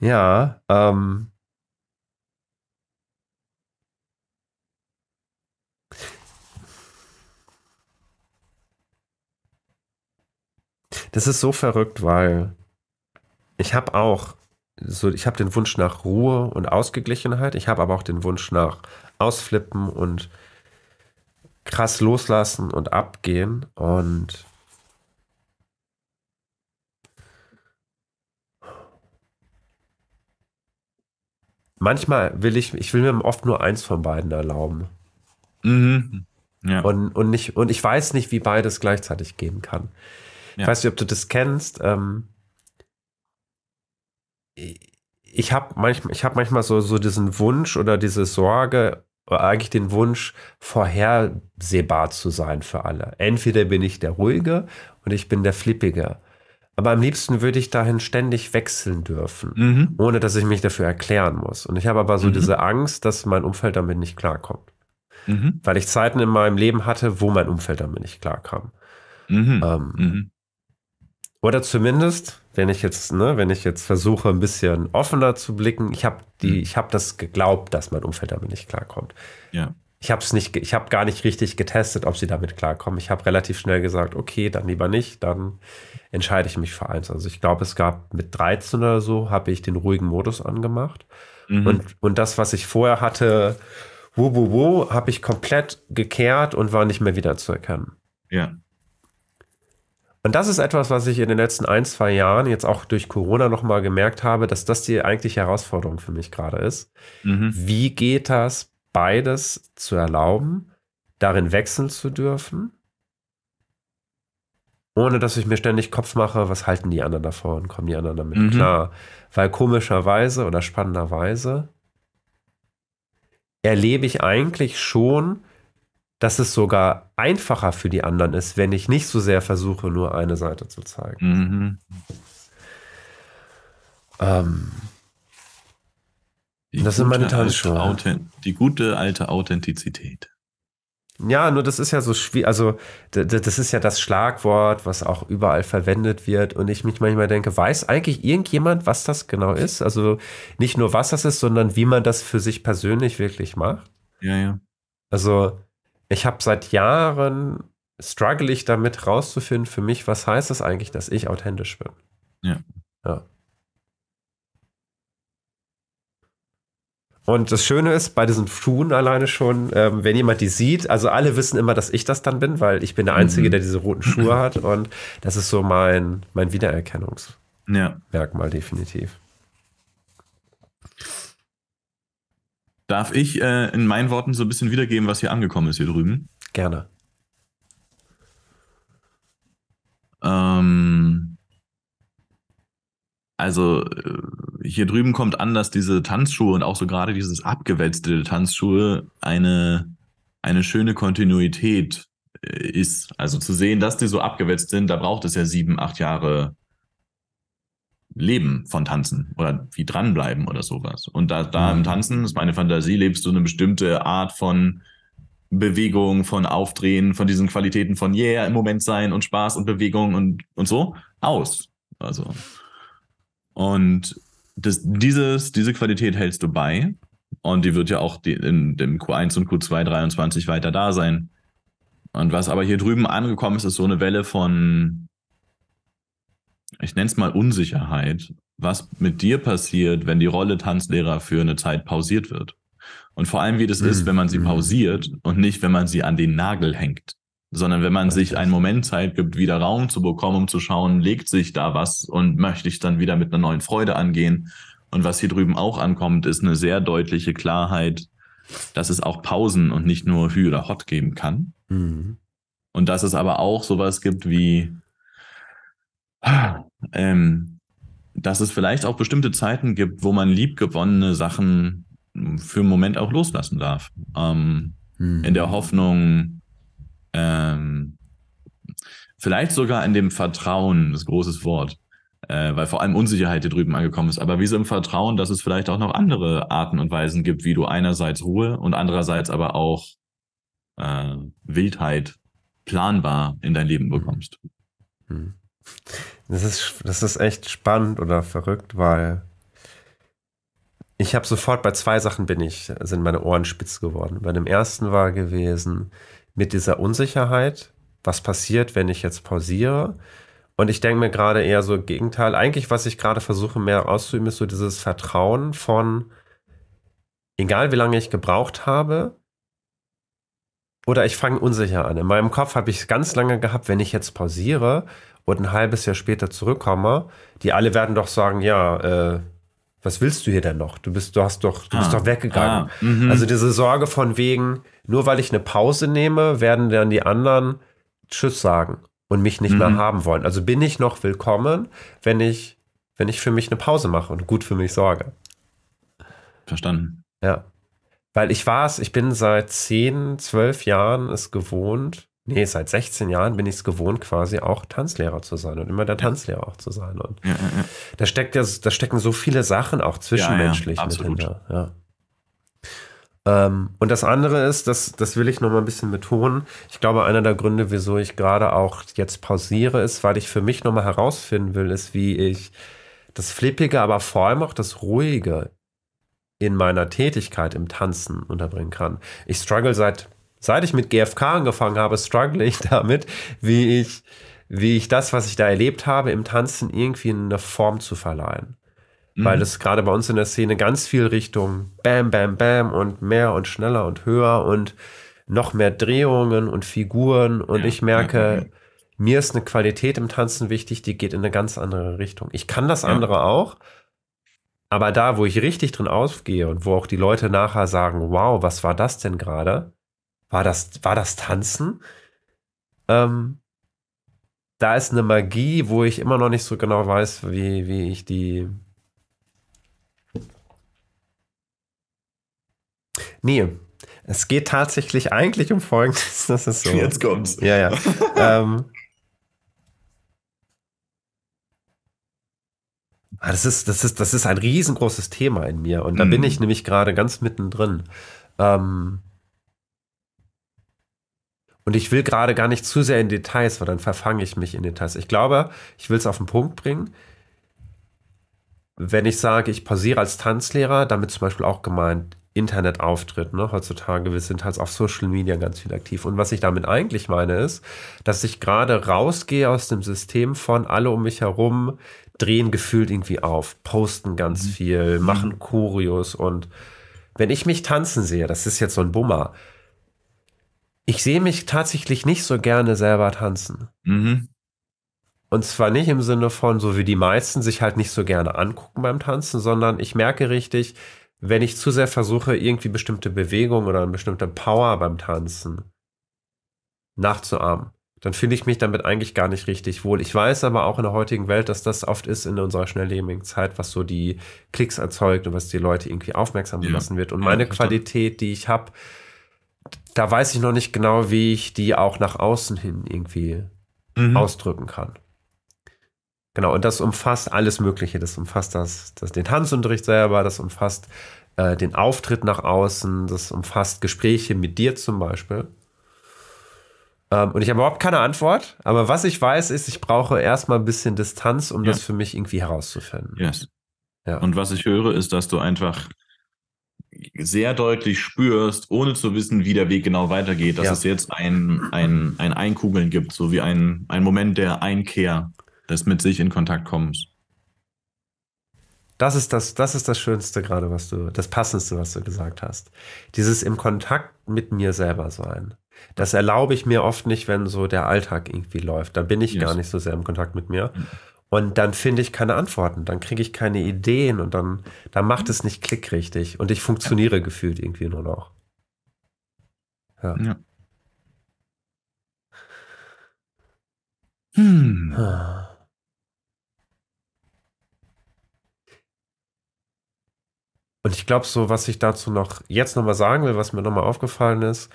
Ja, ähm. Das ist so verrückt, weil ich habe auch so, ich habe den Wunsch nach Ruhe und Ausgeglichenheit. Ich habe aber auch den Wunsch nach Ausflippen und krass loslassen und abgehen. Und manchmal will ich, ich will mir oft nur eins von beiden erlauben. Mhm. Ja. Und, und, nicht, und ich weiß nicht, wie beides gleichzeitig gehen kann. Ja. Ich weiß nicht, ob du das kennst. Ähm, ich habe manchmal, ich hab manchmal so, so diesen Wunsch oder diese Sorge, oder eigentlich den Wunsch, vorhersehbar zu sein für alle. Entweder bin ich der Ruhige und ich bin der Flippige. Aber am liebsten würde ich dahin ständig wechseln dürfen, mhm. ohne dass ich mich dafür erklären muss. Und ich habe aber so mhm. diese Angst, dass mein Umfeld damit nicht klarkommt. Mhm. Weil ich Zeiten in meinem Leben hatte, wo mein Umfeld damit nicht klarkam. Mhm. Ähm, mhm. oder zumindest, wenn ich jetzt, ne, wenn ich jetzt versuche, ein bisschen offener zu blicken, ich habe die, mhm. ich habe das geglaubt, dass mein Umfeld damit nicht klarkommt. Ja ich habe es nicht, ich habe gar nicht richtig getestet, ob sie damit klarkommen. Ich habe relativ schnell gesagt, okay, dann lieber nicht, dann entscheide ich mich für eins. Also ich glaube, es gab mit 13 oder so, habe ich den ruhigen Modus angemacht. Mhm. Und, und das, was ich vorher hatte, wo, wo, wo, habe ich komplett gekehrt und war nicht mehr wiederzuerkennen. Ja. Und das ist etwas, was ich in den letzten ein, zwei Jahren jetzt auch durch Corona nochmal gemerkt habe, dass das die eigentliche Herausforderung für mich gerade ist. Mhm. Wie geht das beides zu erlauben, darin wechseln zu dürfen, ohne dass ich mir ständig Kopf mache, was halten die anderen davon, kommen die anderen damit mhm. klar. Weil komischerweise oder spannenderweise erlebe ich eigentlich schon, dass es sogar einfacher für die anderen ist, wenn ich nicht so sehr versuche, nur eine Seite zu zeigen. Mhm. Ähm, die das sind meine Tanzschuhe. Alte, die gute alte Authentizität. Ja, nur das ist ja so schwierig, also das ist ja das Schlagwort, was auch überall verwendet wird und ich mich manchmal denke, weiß eigentlich irgendjemand, was das genau ist? Also nicht nur, was das ist, sondern wie man das für sich persönlich wirklich macht? Ja, ja. Also ich habe seit Jahren, struggle ich damit rauszufinden für mich, was heißt das eigentlich, dass ich authentisch bin? Ja. Ja. Und das Schöne ist, bei diesen Schuhen alleine schon, ähm, wenn jemand die sieht, also alle wissen immer, dass ich das dann bin, weil ich bin der Einzige, mhm. der diese roten Schuhe hat. Und das ist so mein, mein Wiedererkennungsmerkmal ja. definitiv. Darf ich äh, in meinen Worten so ein bisschen wiedergeben, was hier angekommen ist hier drüben? Gerne. Ähm, also äh, hier drüben kommt an, dass diese Tanzschuhe und auch so gerade dieses abgewetzte Tanzschuhe eine, eine schöne Kontinuität äh, ist. Also zu sehen, dass die so abgewetzt sind, da braucht es ja sieben, acht Jahre Leben von Tanzen oder wie dranbleiben oder sowas. Und da, da im mhm. Tanzen, ist meine Fantasie, lebst du eine bestimmte Art von Bewegung, von Aufdrehen, von diesen Qualitäten von Yeah, im Moment sein und Spaß und Bewegung und, und so aus. Also. Und das, dieses, diese Qualität hältst du bei und die wird ja auch die, in dem Q1 und Q2 23 weiter da sein. Und was aber hier drüben angekommen ist, ist so eine Welle von, ich nenne es mal Unsicherheit, was mit dir passiert, wenn die Rolle Tanzlehrer für eine Zeit pausiert wird. Und vor allem, wie das mhm. ist, hm, wenn man sie hm. pausiert und nicht, wenn man sie an den Nagel hängt sondern wenn man sich einen Moment Zeit gibt, wieder Raum zu bekommen, um zu schauen, legt sich da was und möchte ich dann wieder mit einer neuen Freude angehen. Und was hier drüben auch ankommt, ist eine sehr deutliche Klarheit, dass es auch Pausen und nicht nur Hü oder Hot geben kann. Mhm. Und dass es aber auch sowas gibt wie, ähm, dass es vielleicht auch bestimmte Zeiten gibt, wo man liebgewonnene Sachen für einen Moment auch loslassen darf. Ähm, mhm. In der Hoffnung, ähm, vielleicht sogar in dem Vertrauen, das großes Wort, äh, weil vor allem Unsicherheit hier drüben angekommen ist, aber wie so im Vertrauen, dass es vielleicht auch noch andere Arten und Weisen gibt, wie du einerseits Ruhe und andererseits aber auch äh, Wildheit planbar in dein Leben bekommst. Hm. Das ist, das ist echt spannend oder verrückt, weil ich habe sofort bei zwei Sachen bin ich, sind meine Ohren spitz geworden. Bei dem ersten war gewesen, mit dieser Unsicherheit, was passiert, wenn ich jetzt pausiere. Und ich denke mir gerade eher so Gegenteil. Eigentlich, was ich gerade versuche mehr auszuüben, ist so dieses Vertrauen von, egal wie lange ich gebraucht habe, oder ich fange unsicher an. In meinem Kopf habe ich es ganz lange gehabt, wenn ich jetzt pausiere und ein halbes Jahr später zurückkomme, die alle werden doch sagen, ja, äh, was willst du hier denn noch? Du bist, du hast doch, du ah, bist doch weggegangen. Ah, mm Also diese Sorge von wegen, nur weil ich eine Pause nehme, werden dann die anderen Tschüss sagen und mich nicht mm mehr mhm. haben wollen. Also bin ich noch willkommen, wenn ich, wenn ich für mich eine Pause mache und gut für mich sorge. Verstanden. Ja. Weil ich war es, ich bin seit 10, 12 Jahren es gewohnt, nee, seit 16 Jahren bin ich es gewohnt, quasi auch Tanzlehrer zu sein und immer der Tanzlehrer auch zu sein. Und ja, ja, ja. da steckt ja, da stecken so viele Sachen auch zwischenmenschlich mit hinter. Ähm, und das andere ist, das, das will ich noch mal ein bisschen betonen. Ich glaube, einer der Gründe, wieso ich gerade auch jetzt pausiere, ist, weil ich für mich noch mal herausfinden will, ist, wie ich das Flippige, aber vor allem auch das Ruhige in meiner Tätigkeit im Tanzen unterbringen kann. Ich struggle seit seit ich mit GFK angefangen habe, struggle ich *laughs* damit, wie ich, wie ich das, was ich da erlebt habe, im Tanzen irgendwie in eine Form zu verleihen. Mhm. Weil es gerade bei uns in der Szene ganz viel Richtung Bam, Bam, Bam und mehr und schneller und höher und noch mehr Drehungen und Figuren. Und ja. ich merke, mhm. mir ist eine Qualität im Tanzen wichtig, die geht in eine ganz andere Richtung. Ich kann das ja. andere auch. Aber da, wo ich richtig drin aufgehe und wo auch die Leute nachher sagen, wow, was war das denn gerade? war das, war das Tanzen? Ähm, da ist eine Magie, wo ich immer noch nicht so genau weiß, wie, wie ich die. Nee, es geht tatsächlich eigentlich um Folgendes. *laughs* Das ist so. Jetzt kommt's. Ja, ja. *laughs* ähm, ah, das, ist, das, ist, das ist ein riesengroßes Thema in mir und da mhm. bin ich nämlich gerade ganz mittendrin. Ähm, und ich will gerade gar nicht zu sehr in Details, weil dann verfange ich mich in Details. Ich glaube, ich will es auf den Punkt bringen. Wenn ich sage, ich pausiere als Tanzlehrer, damit zum Beispiel auch gemeint Internetauftritt, ne? heutzutage, wir sind halt auf Social Media ganz viel aktiv. Und was ich damit eigentlich meine ist, dass ich gerade rausgehe aus dem System von alle um mich herum drehen gefühlt irgendwie auf, posten ganz mhm. viel, machen Kurios mhm. und wenn ich mich tanzen sehe, das ist jetzt so ein Bummer, ich sehe mich tatsächlich nicht so gerne selber tanzen. Mhm. Und zwar nicht im Sinne von, so wie die meisten sich halt nicht so gerne angucken beim Tanzen, sondern ich merke richtig, wenn ich zu sehr versuche, irgendwie bestimmte Bewegungen oder eine bestimmte Power beim Tanzen nachzuahmen, dann fühle ich mich damit eigentlich gar nicht richtig wohl. Ich weiß aber auch in der heutigen Welt, dass das oft ist in unserer schnelllebigen Zeit, was so die Klicks erzeugt und was die Leute irgendwie aufmerksam ja. gemassen wird. Und meine ja, Qualität, die ich habe, da weiß ich noch nicht genau, wie ich die auch nach außen hin irgendwie mhm. ausdrücken kann. Genau, und das umfasst alles Mögliche. Das umfasst das, das den Tanzunterricht selber, das umfasst äh, den Auftritt nach außen, das umfasst Gespräche mit dir zum Beispiel. Ähm, und ich habe überhaupt keine Antwort, aber was ich weiß, ist, ich brauche erstmal ein bisschen Distanz, um ja. das für mich irgendwie herauszufinden. Yes. Ja. Und was ich höre, ist, dass du einfach sehr deutlich spürst, ohne zu wissen, wie der Weg genau weitergeht, dass ja. es jetzt ein, ein, ein Einkugeln gibt, so wie ein, ein Moment der Einkehr, des mit sich in Kontakt kommens. Das ist das, das ist das Schönste gerade, was du, das Passendste, was du gesagt hast. Dieses im Kontakt mit mir selber sein. Das erlaube ich mir oft nicht, wenn so der Alltag irgendwie läuft. Da bin ich yes. gar nicht so sehr im Kontakt mit mir. Mhm. Und dann finde ich keine Antworten, dann kriege ich keine Ideen und dann, dann macht mhm. es nicht Klick richtig. Und ich funktioniere gefühlt irgendwie nur noch. Ja. ja. Hm. Ah. Und ich glaube, so, was ich dazu noch jetzt nochmal sagen will, was mir nochmal aufgefallen ist,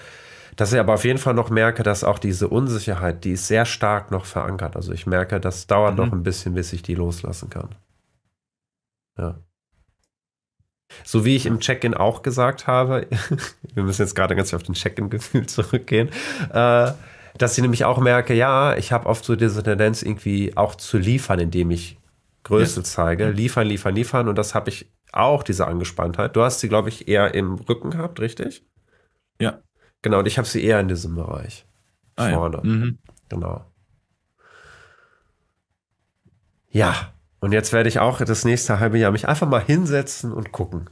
dass ich aber auf jeden Fall noch merke, dass auch diese Unsicherheit, die ist sehr stark noch verankert. Also ich merke, das dauert mhm. noch ein bisschen, bis ich die loslassen kann. Ja. So wie ich im Check-in auch gesagt habe, *laughs* wir müssen jetzt gerade ganz auf den Check-in-Gefühl *laughs* zurückgehen, äh, dass ich nämlich auch merke, ja, ich habe oft so diese Tendenz irgendwie auch zu liefern, indem ich Größe ja. zeige. Liefern, liefern, liefern. Und das habe ich auch, diese Angespanntheit. Du hast sie, glaube ich, eher im Rücken gehabt, richtig? Ja, Genau, und ich habe sie eher in diesem Bereich. Ah, vorne. Ja. Mhm. Genau. Ja, und jetzt werde ich auch das nächste halbe Jahr mich einfach mal hinsetzen und gucken.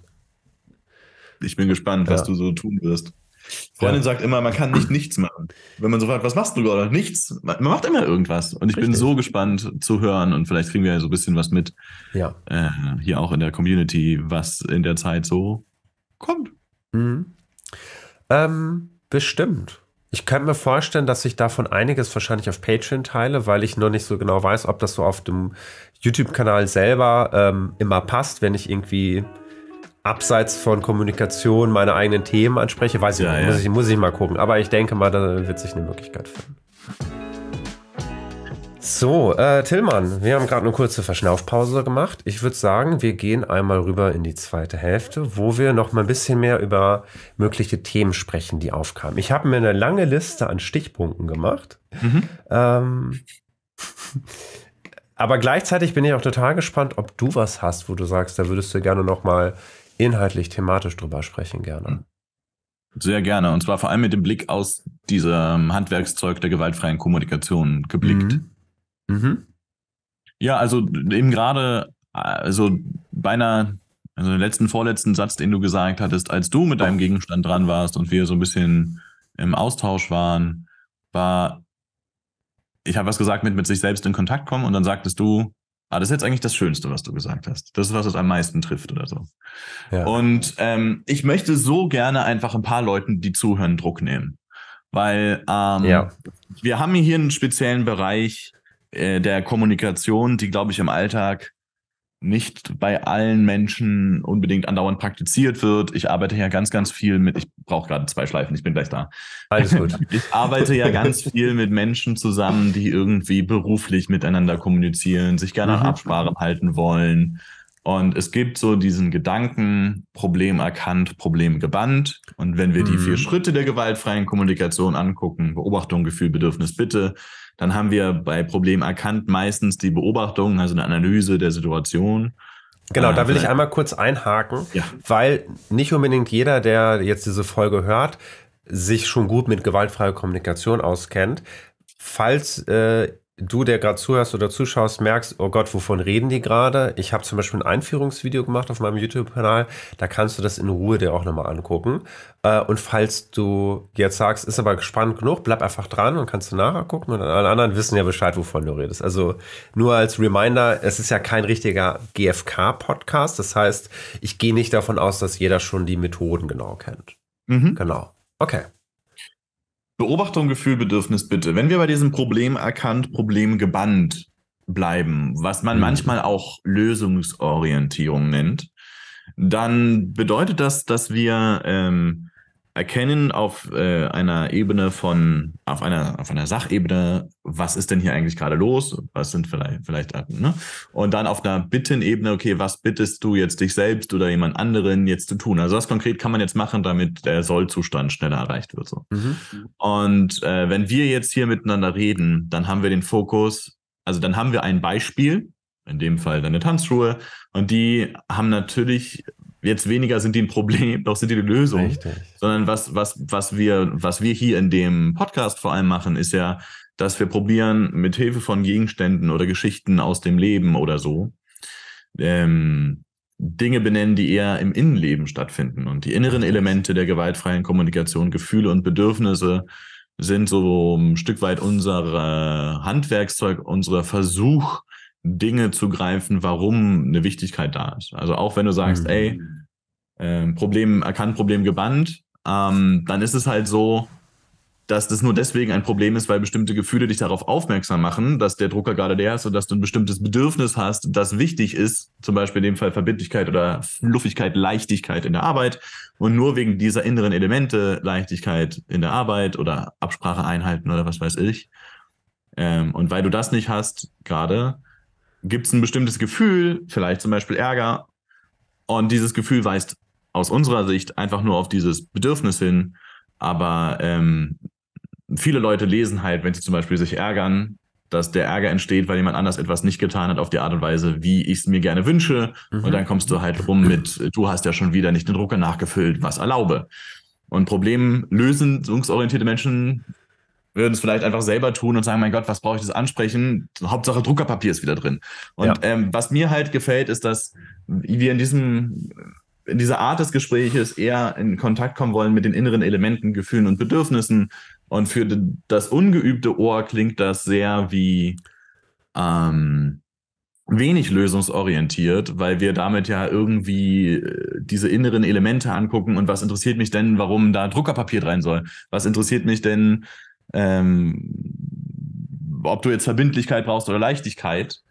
Ich bin gespannt, ja. was du so tun wirst. Freundin ja. sagt immer, man kann nicht nichts machen. Wenn man so fragt, was machst du gerade? Nichts. Man macht immer irgendwas. Und ich Richtig. bin so gespannt zu hören und vielleicht kriegen wir ja so ein bisschen was mit. Ja. Äh, hier auch in der Community, was in der Zeit so kommt. Mhm. Ähm, Bestimmt. Ich könnte mir vorstellen, dass ich davon einiges wahrscheinlich auf Patreon teile, weil ich noch nicht so genau weiß, ob das so auf dem YouTube-Kanal selber ähm, immer passt, wenn ich irgendwie abseits von Kommunikation meine eigenen Themen anspreche. Weiß ja, ich nicht, ja. muss, ich, muss ich mal gucken. Aber ich denke mal, da wird sich eine Möglichkeit finden. So, äh, Tillmann, wir haben gerade eine kurze Verschnaufpause gemacht. Ich würde sagen, wir gehen einmal rüber in die zweite Hälfte, wo wir noch mal ein bisschen mehr über mögliche Themen sprechen, die aufkamen. Ich habe mir eine lange Liste an Stichpunkten gemacht. Mhm. Ähm, aber gleichzeitig bin ich auch total gespannt, ob du was hast, wo du sagst, da würdest du gerne noch mal inhaltlich, thematisch drüber sprechen gerne. Mhm. Sehr gerne. Und zwar vor allem mit dem Blick aus diesem Handwerkszeug der gewaltfreien Kommunikation geblickt. Mhm. Mhm. Ja, also eben gerade, also beinahe, also den letzten, vorletzten Satz, den du gesagt hattest, als du mit deinem Gegenstand dran warst und wir so ein bisschen im Austausch waren, war, ich habe was gesagt mit, mit sich selbst in Kontakt kommen und dann sagtest du, ah, das ist jetzt eigentlich das Schönste, was du gesagt hast. Das ist, was es am meisten trifft oder so. Ja. Und ähm, ich möchte so gerne einfach ein paar Leuten, die zuhören, Druck nehmen. Weil ähm, ja. wir haben hier einen speziellen Bereich, äh, der Kommunikation, die, glaube ich, im Alltag nicht bei allen Menschen unbedingt andauernd praktiziert wird. Ich arbeite ja ganz, ganz viel mit, ich brauche gerade zwei Schleifen, ich bin gleich da. Alles gut. *laughs* Ich arbeite ja ganz viel mit Menschen zusammen, die irgendwie beruflich miteinander kommunizieren, sich gerne mhm. an Absprachen halten wollen, und es gibt so diesen Gedanken, Problem erkannt, Problem gebannt. Und wenn wir die vier mhm. Schritte der gewaltfreien Kommunikation angucken, Beobachtung, Gefühl, Bedürfnis, Bitte, dann haben wir bei Problem erkannt meistens die Beobachtung, also eine Analyse der Situation. Genau, da will äh, ich einmal kurz einhaken, ja. weil nicht unbedingt jeder, der jetzt diese Folge hört, sich schon gut mit gewaltfreier Kommunikation auskennt. Falls äh, du, der gerade zuhörst oder zuschaust, merkst, oh Gott, wovon reden die gerade? Ich habe zum Beispiel ein Einführungsvideo gemacht auf meinem YouTube-Kanal, da kannst du das in Ruhe dir auch nochmal angucken. Äh, und falls du jetzt sagst, ist aber gespannt genug, bleib einfach dran und kannst du nachher gucken und alle anderen wissen ja Bescheid, wovon du redest. Also nur als Reminder, es ist ja kein richtiger GFK-Podcast, das heißt, ich gehe nicht davon aus, dass jeder schon die Methoden genau kennt. Mhm. Genau. Okay. Beobachtung, Gefühl, Bedürfnis bitte. Wenn wir bei diesem Problem erkannt, Problem gebannt bleiben, was man mhm. manchmal auch Lösungsorientierung nennt, dann bedeutet das, dass wir ähm, erkennen auf äh, einer Ebene von, auf einer, auf einer Sachebene, was ist denn hier eigentlich gerade los? Was sind vielleicht, vielleicht, ne? Und dann auf einer Bittenebene, okay, was bittest du jetzt dich selbst oder jemand anderen jetzt zu tun? Also was konkret kann man jetzt machen, damit der Sollzustand schneller erreicht wird? So. Mhm. Und äh, wenn wir jetzt hier miteinander reden, dann haben wir den Fokus, also dann haben wir ein Beispiel, in dem Fall deine Tanzschuhe. Und die haben natürlich jetzt weniger sind die ein Problem, doch sind die die Lösung, Richtig. sondern was, was, was wir, was wir hier in dem Podcast vor allem machen, ist ja, dass wir probieren, mit Hilfe von Gegenständen oder Geschichten aus dem Leben oder so, ähm, Dinge benennen, die eher im Innenleben stattfinden. Und die inneren Elemente der gewaltfreien Kommunikation, Gefühle und Bedürfnisse sind so ein Stück weit unser äh, Handwerkszeug, unser Versuch, Dinge zu greifen, warum eine Wichtigkeit da ist. Also auch wenn du sagst, mhm. ey, äh, Problem erkannt, Problem gebannt, ähm, dann ist es halt so, dass das nur deswegen ein Problem ist, weil bestimmte Gefühle dich darauf aufmerksam machen, dass der Drucker gerade der ist und dass du ein bestimmtes Bedürfnis hast, das wichtig ist, zum Beispiel in dem Fall Verbindlichkeit oder Fluffigkeit, Leichtigkeit in der Arbeit. Und nur wegen dieser inneren Elemente, Leichtigkeit in der Arbeit oder Absprache einhalten oder was weiß ich. Ähm, und weil du das nicht hast gerade, gibt es ein bestimmtes Gefühl, vielleicht zum Beispiel Ärger. Und dieses Gefühl weist aus unserer Sicht einfach nur auf dieses Bedürfnis hin. Aber ähm, viele Leute lesen halt, wenn sie zum Beispiel sich ärgern, dass der Ärger entsteht, weil jemand anders etwas nicht getan hat auf die Art und Weise, wie ich es mir gerne wünsche. Mhm. Und dann kommst du halt rum mit, du hast ja schon wieder nicht den Drucker nachgefüllt, was erlaube. Und problemlösungsorientierte Menschen würden es vielleicht einfach selber tun und sagen, mein Gott, was brauche ich das ansprechen? Hauptsache Druckerpapier ist wieder drin. Und ja. ähm, was mir halt gefällt, ist, dass wir in diesem in dieser Art des Gespräches eher in Kontakt kommen wollen mit den inneren Elementen, Gefühlen und Bedürfnissen. Und für das ungeübte Ohr klingt das sehr wie ähm, wenig lösungsorientiert, weil wir damit ja irgendwie äh, diese inneren Elemente angucken und was interessiert mich denn, warum da Druckerpapier rein soll? Was interessiert mich denn, ähm, ob du jetzt Verbindlichkeit brauchst oder Leichtigkeit.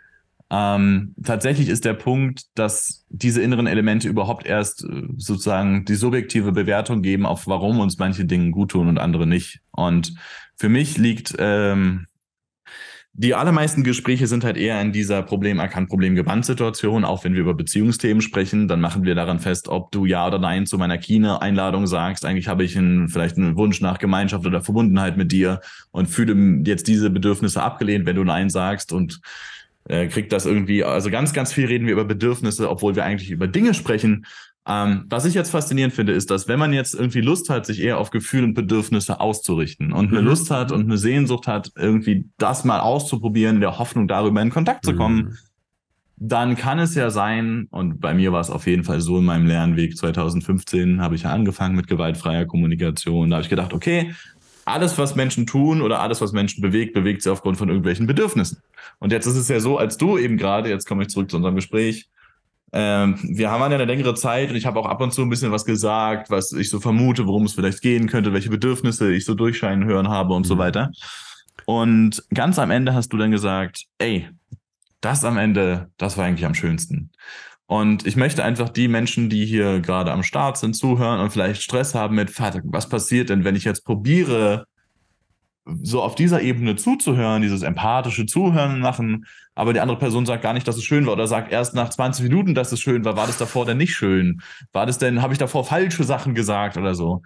Ähm, tatsächlich ist der Punkt, dass diese inneren Elemente überhaupt erst äh, sozusagen die subjektive Bewertung geben, auf warum uns manche Dinge gut tun und andere nicht. Und für mich liegt ähm, die allermeisten Gespräche sind halt eher in dieser Problem erkannt, Problem gebannt Situation. Auch wenn wir über Beziehungsthemen sprechen, dann machen wir daran fest, ob du ja oder nein zu meiner Kine-Einladung sagst. Eigentlich habe ich einen, vielleicht einen Wunsch nach Gemeinschaft oder Verbundenheit mit dir und fühle jetzt diese Bedürfnisse abgelehnt, wenn du nein sagst und äh, kriegt das irgendwie. Also ganz, ganz viel reden wir über Bedürfnisse, obwohl wir eigentlich über Dinge sprechen, ähm, was ich jetzt faszinierend finde, ist, dass wenn man jetzt irgendwie Lust hat, sich eher auf Gefühle und Bedürfnisse auszurichten und eine mhm. Lust hat und eine Sehnsucht hat, irgendwie das mal auszuprobieren, in der Hoffnung, darüber in Kontakt zu kommen, mhm. dann kann es ja sein, und bei mir war es auf jeden Fall so in meinem Lernweg 2015, habe ich ja angefangen mit gewaltfreier Kommunikation. Da habe ich gedacht, okay, alles, was Menschen tun oder alles, was Menschen bewegt, bewegt sie aufgrund von irgendwelchen Bedürfnissen. Und jetzt ist es ja so, als du eben gerade, jetzt komme ich zurück zu unserem Gespräch, ähm, wir haben ja eine längere Zeit und ich habe auch ab und zu ein bisschen was gesagt, was ich so vermute, worum es vielleicht gehen könnte, welche Bedürfnisse ich so durchscheinen hören habe und mhm. so weiter. Und ganz am Ende hast du dann gesagt, ey, das am Ende, das war eigentlich am schönsten. Und ich möchte einfach die Menschen, die hier gerade am Start sind, zuhören und vielleicht Stress haben mit, was passiert denn, wenn ich jetzt probiere, so auf dieser Ebene zuzuhören, dieses empathische Zuhören machen, aber die andere Person sagt gar nicht, dass es schön war oder sagt erst nach 20 Minuten, dass es schön war. War das davor denn nicht schön? War das denn, habe ich davor falsche Sachen gesagt oder so?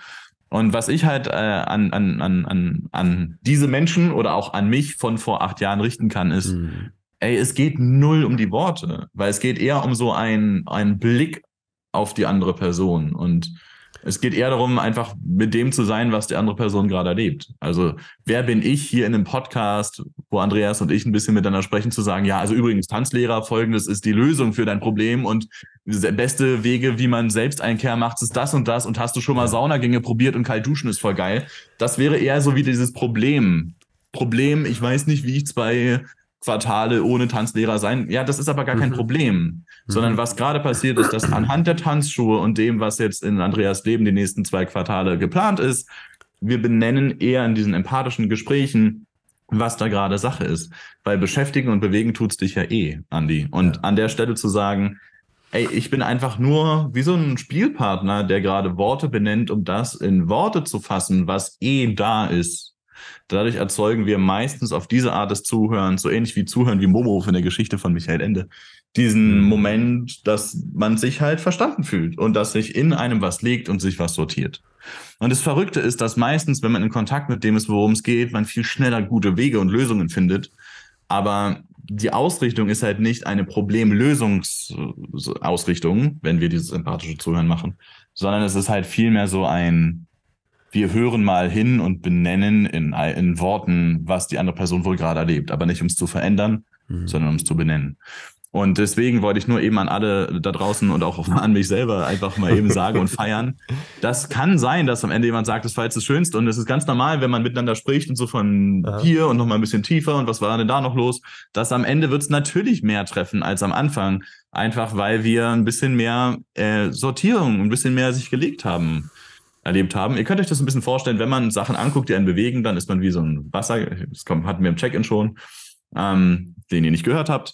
Und was ich halt äh, an, an, an, an, an diese Menschen oder auch an mich von vor acht Jahren richten kann, ist, mhm. ey, es geht null um die Worte, weil es geht eher um so einen, einen Blick auf die andere Person und es geht eher darum, einfach mit dem zu sein, was die andere Person gerade erlebt. Also, wer bin ich hier in einem Podcast, wo Andreas und ich ein bisschen miteinander sprechen, zu sagen, ja, also übrigens, Tanzlehrer, folgendes ist die Lösung für dein Problem und beste Wege, wie man selbst Einkehr macht, ist das und das und hast du schon mal Saunagänge probiert und kalt duschen ist voll geil. Das wäre eher so wie dieses Problem. Problem, ich weiß nicht, wie ich zwei Quartale ohne Tanzlehrer sein. Ja, das ist aber gar kein mhm. Problem, sondern mhm. was gerade passiert ist, dass anhand der Tanzschuhe und dem, was jetzt in Andreas Leben die nächsten zwei Quartale geplant ist, wir benennen eher in diesen empathischen Gesprächen, was da gerade Sache ist. Weil beschäftigen und bewegen tut es dich ja eh, Andi. Und ja. an der Stelle zu sagen, ey, ich bin einfach nur wie so ein Spielpartner, der gerade Worte benennt, um das in Worte zu fassen, was eh da ist. Dadurch erzeugen wir meistens auf diese Art des Zuhörens, so ähnlich wie Zuhören wie Momo in der Geschichte von Michael Ende, diesen mhm. Moment, dass man sich halt verstanden fühlt und dass sich in einem was legt und sich was sortiert. Und das Verrückte ist, dass meistens, wenn man in Kontakt mit dem ist, worum es geht, man viel schneller gute Wege und Lösungen findet. Aber die Ausrichtung ist halt nicht eine Problemlösungsausrichtung, wenn wir dieses empathische Zuhören machen, sondern es ist halt vielmehr so ein, wir hören mal hin und benennen in, in Worten, was die andere Person wohl gerade erlebt, aber nicht um es zu verändern, mhm. sondern um es zu benennen. Und deswegen wollte ich nur eben an alle da draußen und auch an mich selber einfach mal eben sagen und feiern. *laughs* Das kann sein, dass am Ende jemand sagt, das war jetzt das Schönste. Und es ist ganz normal, wenn man miteinander spricht und so von ja. hier und nochmal ein bisschen tiefer und was war denn da noch los, dass am Ende wird es natürlich mehr treffen als am Anfang. Einfach weil wir ein bisschen mehr äh, Sortierung, ein bisschen mehr sich gelegt haben erlebt haben. Ihr könnt euch das ein bisschen vorstellen, wenn man Sachen anguckt, die einen bewegen, dann ist man wie so ein Wasser, das hatten wir im Check-in schon, ähm, den ihr nicht gehört habt.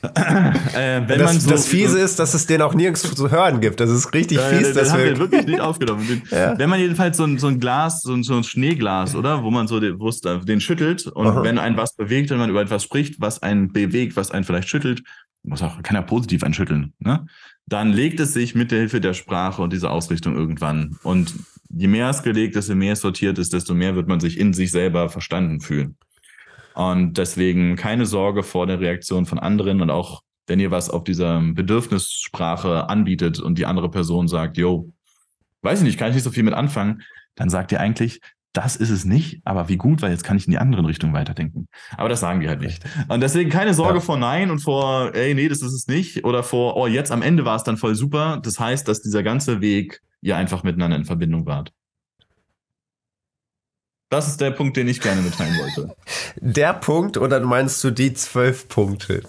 *laughs* äh, das, so, das, Fiese ist, dass es den auch nirgends zu hören gibt. Das ist richtig fies. Äh, das, das haben wir wirklich nicht aufgenommen. ja. Wenn man jedenfalls so ein, so ein Glas, so ein, so ein, Schneeglas, oder? Wo man so den, äh, den schüttelt und Aha. wenn einen was bewegt, wenn man über etwas spricht, was einen bewegt, was einen vielleicht schüttelt, muss auch, keiner positiv einen schütteln. Ne? dann legt es sich mit der Hilfe der Sprache und dieser Ausrichtung irgendwann. Und je mehr es gelegt ist, je mehr es sortiert ist, desto mehr wird man sich in sich selber verstanden fühlen. Und deswegen keine Sorge vor der Reaktion von anderen und auch wenn ihr was auf dieser Bedürfnissprache anbietet und die andere Person sagt, yo, weiß ich nicht, kann ich nicht so viel mit anfangen, dann sagt ihr eigentlich, das ist es nicht, aber wie gut, weil jetzt kann ich in die andere Richtung weiterdenken. Aber das sagen die halt nicht. Und deswegen keine Sorge ja. vor Nein und vor, ey, nee, das ist es nicht. Oder vor, oh, jetzt am Ende war es dann voll super. Das heißt, dass dieser ganze Weg ihr einfach miteinander in Verbindung wart. Das ist der Punkt, den ich gerne mitteilen wollte. *laughs* Der Punkt oder meinst du die zwölf Punkte?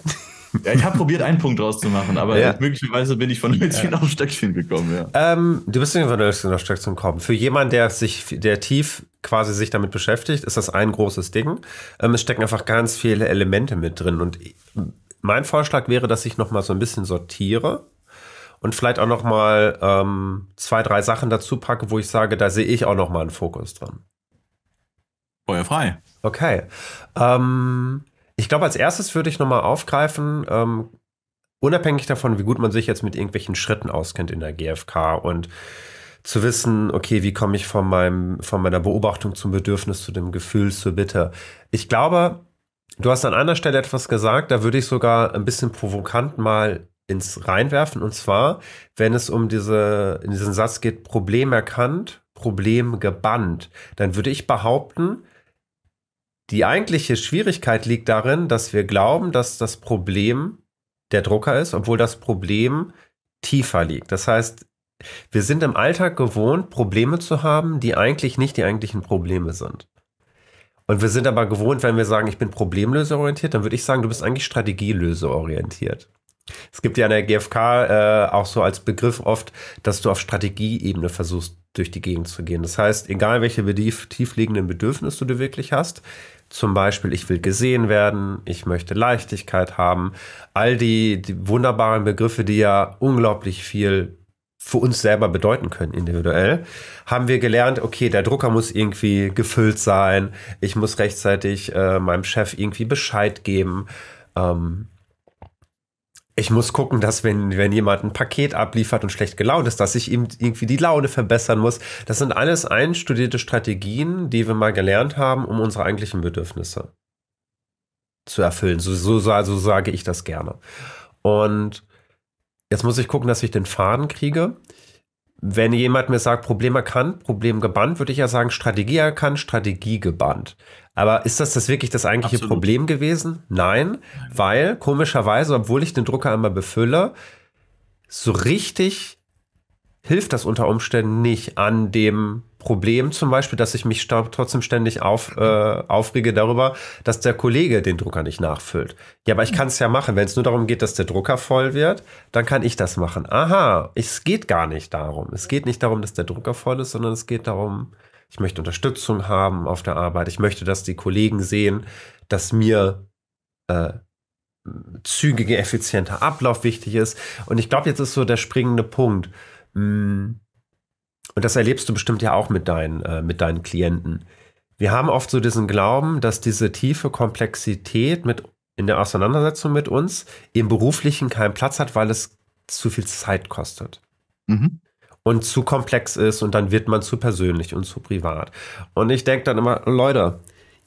*laughs* Ja, ich habe probiert, einen Punkt draus zu machen, aber ja. möglicherweise bin ich von Hölzchen ja. auf Stöckchen gekommen. Ja. Ähm, du bist nicht von Hölzchen auf Stöckchen gekommen. Für jemanden, der sich, der tief quasi sich damit beschäftigt, ist das ein großes Ding. Ähm, es stecken einfach ganz viele Elemente mit drin. Und mein Vorschlag wäre, dass ich noch mal so ein bisschen sortiere und vielleicht auch noch mal ähm, zwei, drei Sachen dazu packe, wo ich sage, da sehe ich auch noch mal einen Fokus drin. Feuer frei. Okay. Ähm, ich glaube, als erstes würde ich nochmal aufgreifen, ähm, unabhängig davon, wie gut man sich jetzt mit irgendwelchen Schritten auskennt in der GfK und zu wissen, okay, wie komme ich von, meinem, von meiner Beobachtung zum Bedürfnis, zu dem Gefühl, zur Bitte. Ich glaube, du hast an einer Stelle etwas gesagt, da würde ich sogar ein bisschen provokant mal ins Reinwerfen. Und zwar, wenn es um diese, in diesen Satz geht, Problem erkannt, Problem gebannt, dann würde ich behaupten, die eigentliche Schwierigkeit liegt darin, dass wir glauben, dass das Problem der Drucker ist, obwohl das Problem tiefer liegt. Das heißt, wir sind im Alltag gewohnt, Probleme zu haben, die eigentlich nicht die eigentlichen Probleme sind. Und wir sind aber gewohnt, wenn wir sagen, ich bin problemlöseorientiert, dann würde ich sagen, du bist eigentlich strategielöseorientiert. Es gibt ja in der GfK äh, auch so als Begriff oft, dass du auf Strategieebene versuchst, durch die Gegend zu gehen. Das heißt, egal welche tiefliegenden Bedürfnisse du wirklich hast, zum Beispiel, ich will gesehen werden, ich möchte Leichtigkeit haben, all die, die wunderbaren Begriffe, die ja unglaublich viel für uns selber bedeuten können, individuell, haben wir gelernt, okay, der Drucker muss irgendwie gefüllt sein, ich muss rechtzeitig äh, meinem Chef irgendwie Bescheid geben. Ähm, ich muss gucken, dass wenn, wenn jemand ein Paket abliefert und schlecht gelaunt ist, dass ich ihm irgendwie die Laune verbessern muss. Das sind alles einstudierte Strategien, die wir mal gelernt haben, um unsere eigentlichen Bedürfnisse zu erfüllen. So, so, so also sage ich das gerne. Und jetzt muss ich gucken, dass ich den Faden kriege wenn jemand mir sagt, Problem erkannt, Problem gebannt, würde ich ja sagen, Strategie erkannt, Strategie gebannt. Aber ist das das wirklich das eigentliche Absolut. Problem gewesen? Nein, Nein, weil komischerweise, obwohl ich den Drucker einmal befülle, so richtig hilft das unter Umständen nicht an dem Problem zum Beispiel, dass ich mich trotzdem ständig auf, äh, aufrege darüber, dass der Kollege den Drucker nicht nachfüllt. Ja, aber ich kann es ja machen. Wenn es nur darum geht, dass der Drucker voll wird, dann kann ich das machen. Aha, es geht gar nicht darum. Es geht nicht darum, dass der Drucker voll ist, sondern es geht darum, ich möchte Unterstützung haben auf der Arbeit. Ich möchte, dass die Kollegen sehen, dass mir äh, zügiger, effizienter Ablauf wichtig ist. Und ich glaube, jetzt ist so der springende Punkt. Hm und das erlebst du bestimmt ja auch mit deinen, äh, mit deinen Klienten. Wir haben oft so diesen Glauben, dass diese tiefe Komplexität mit in der Auseinandersetzung mit uns im Beruflichen keinen Platz hat, weil es zu viel Zeit kostet. Mhm. Und zu komplex ist und dann wird man zu persönlich und zu privat. Und ich denke dann immer, Leute,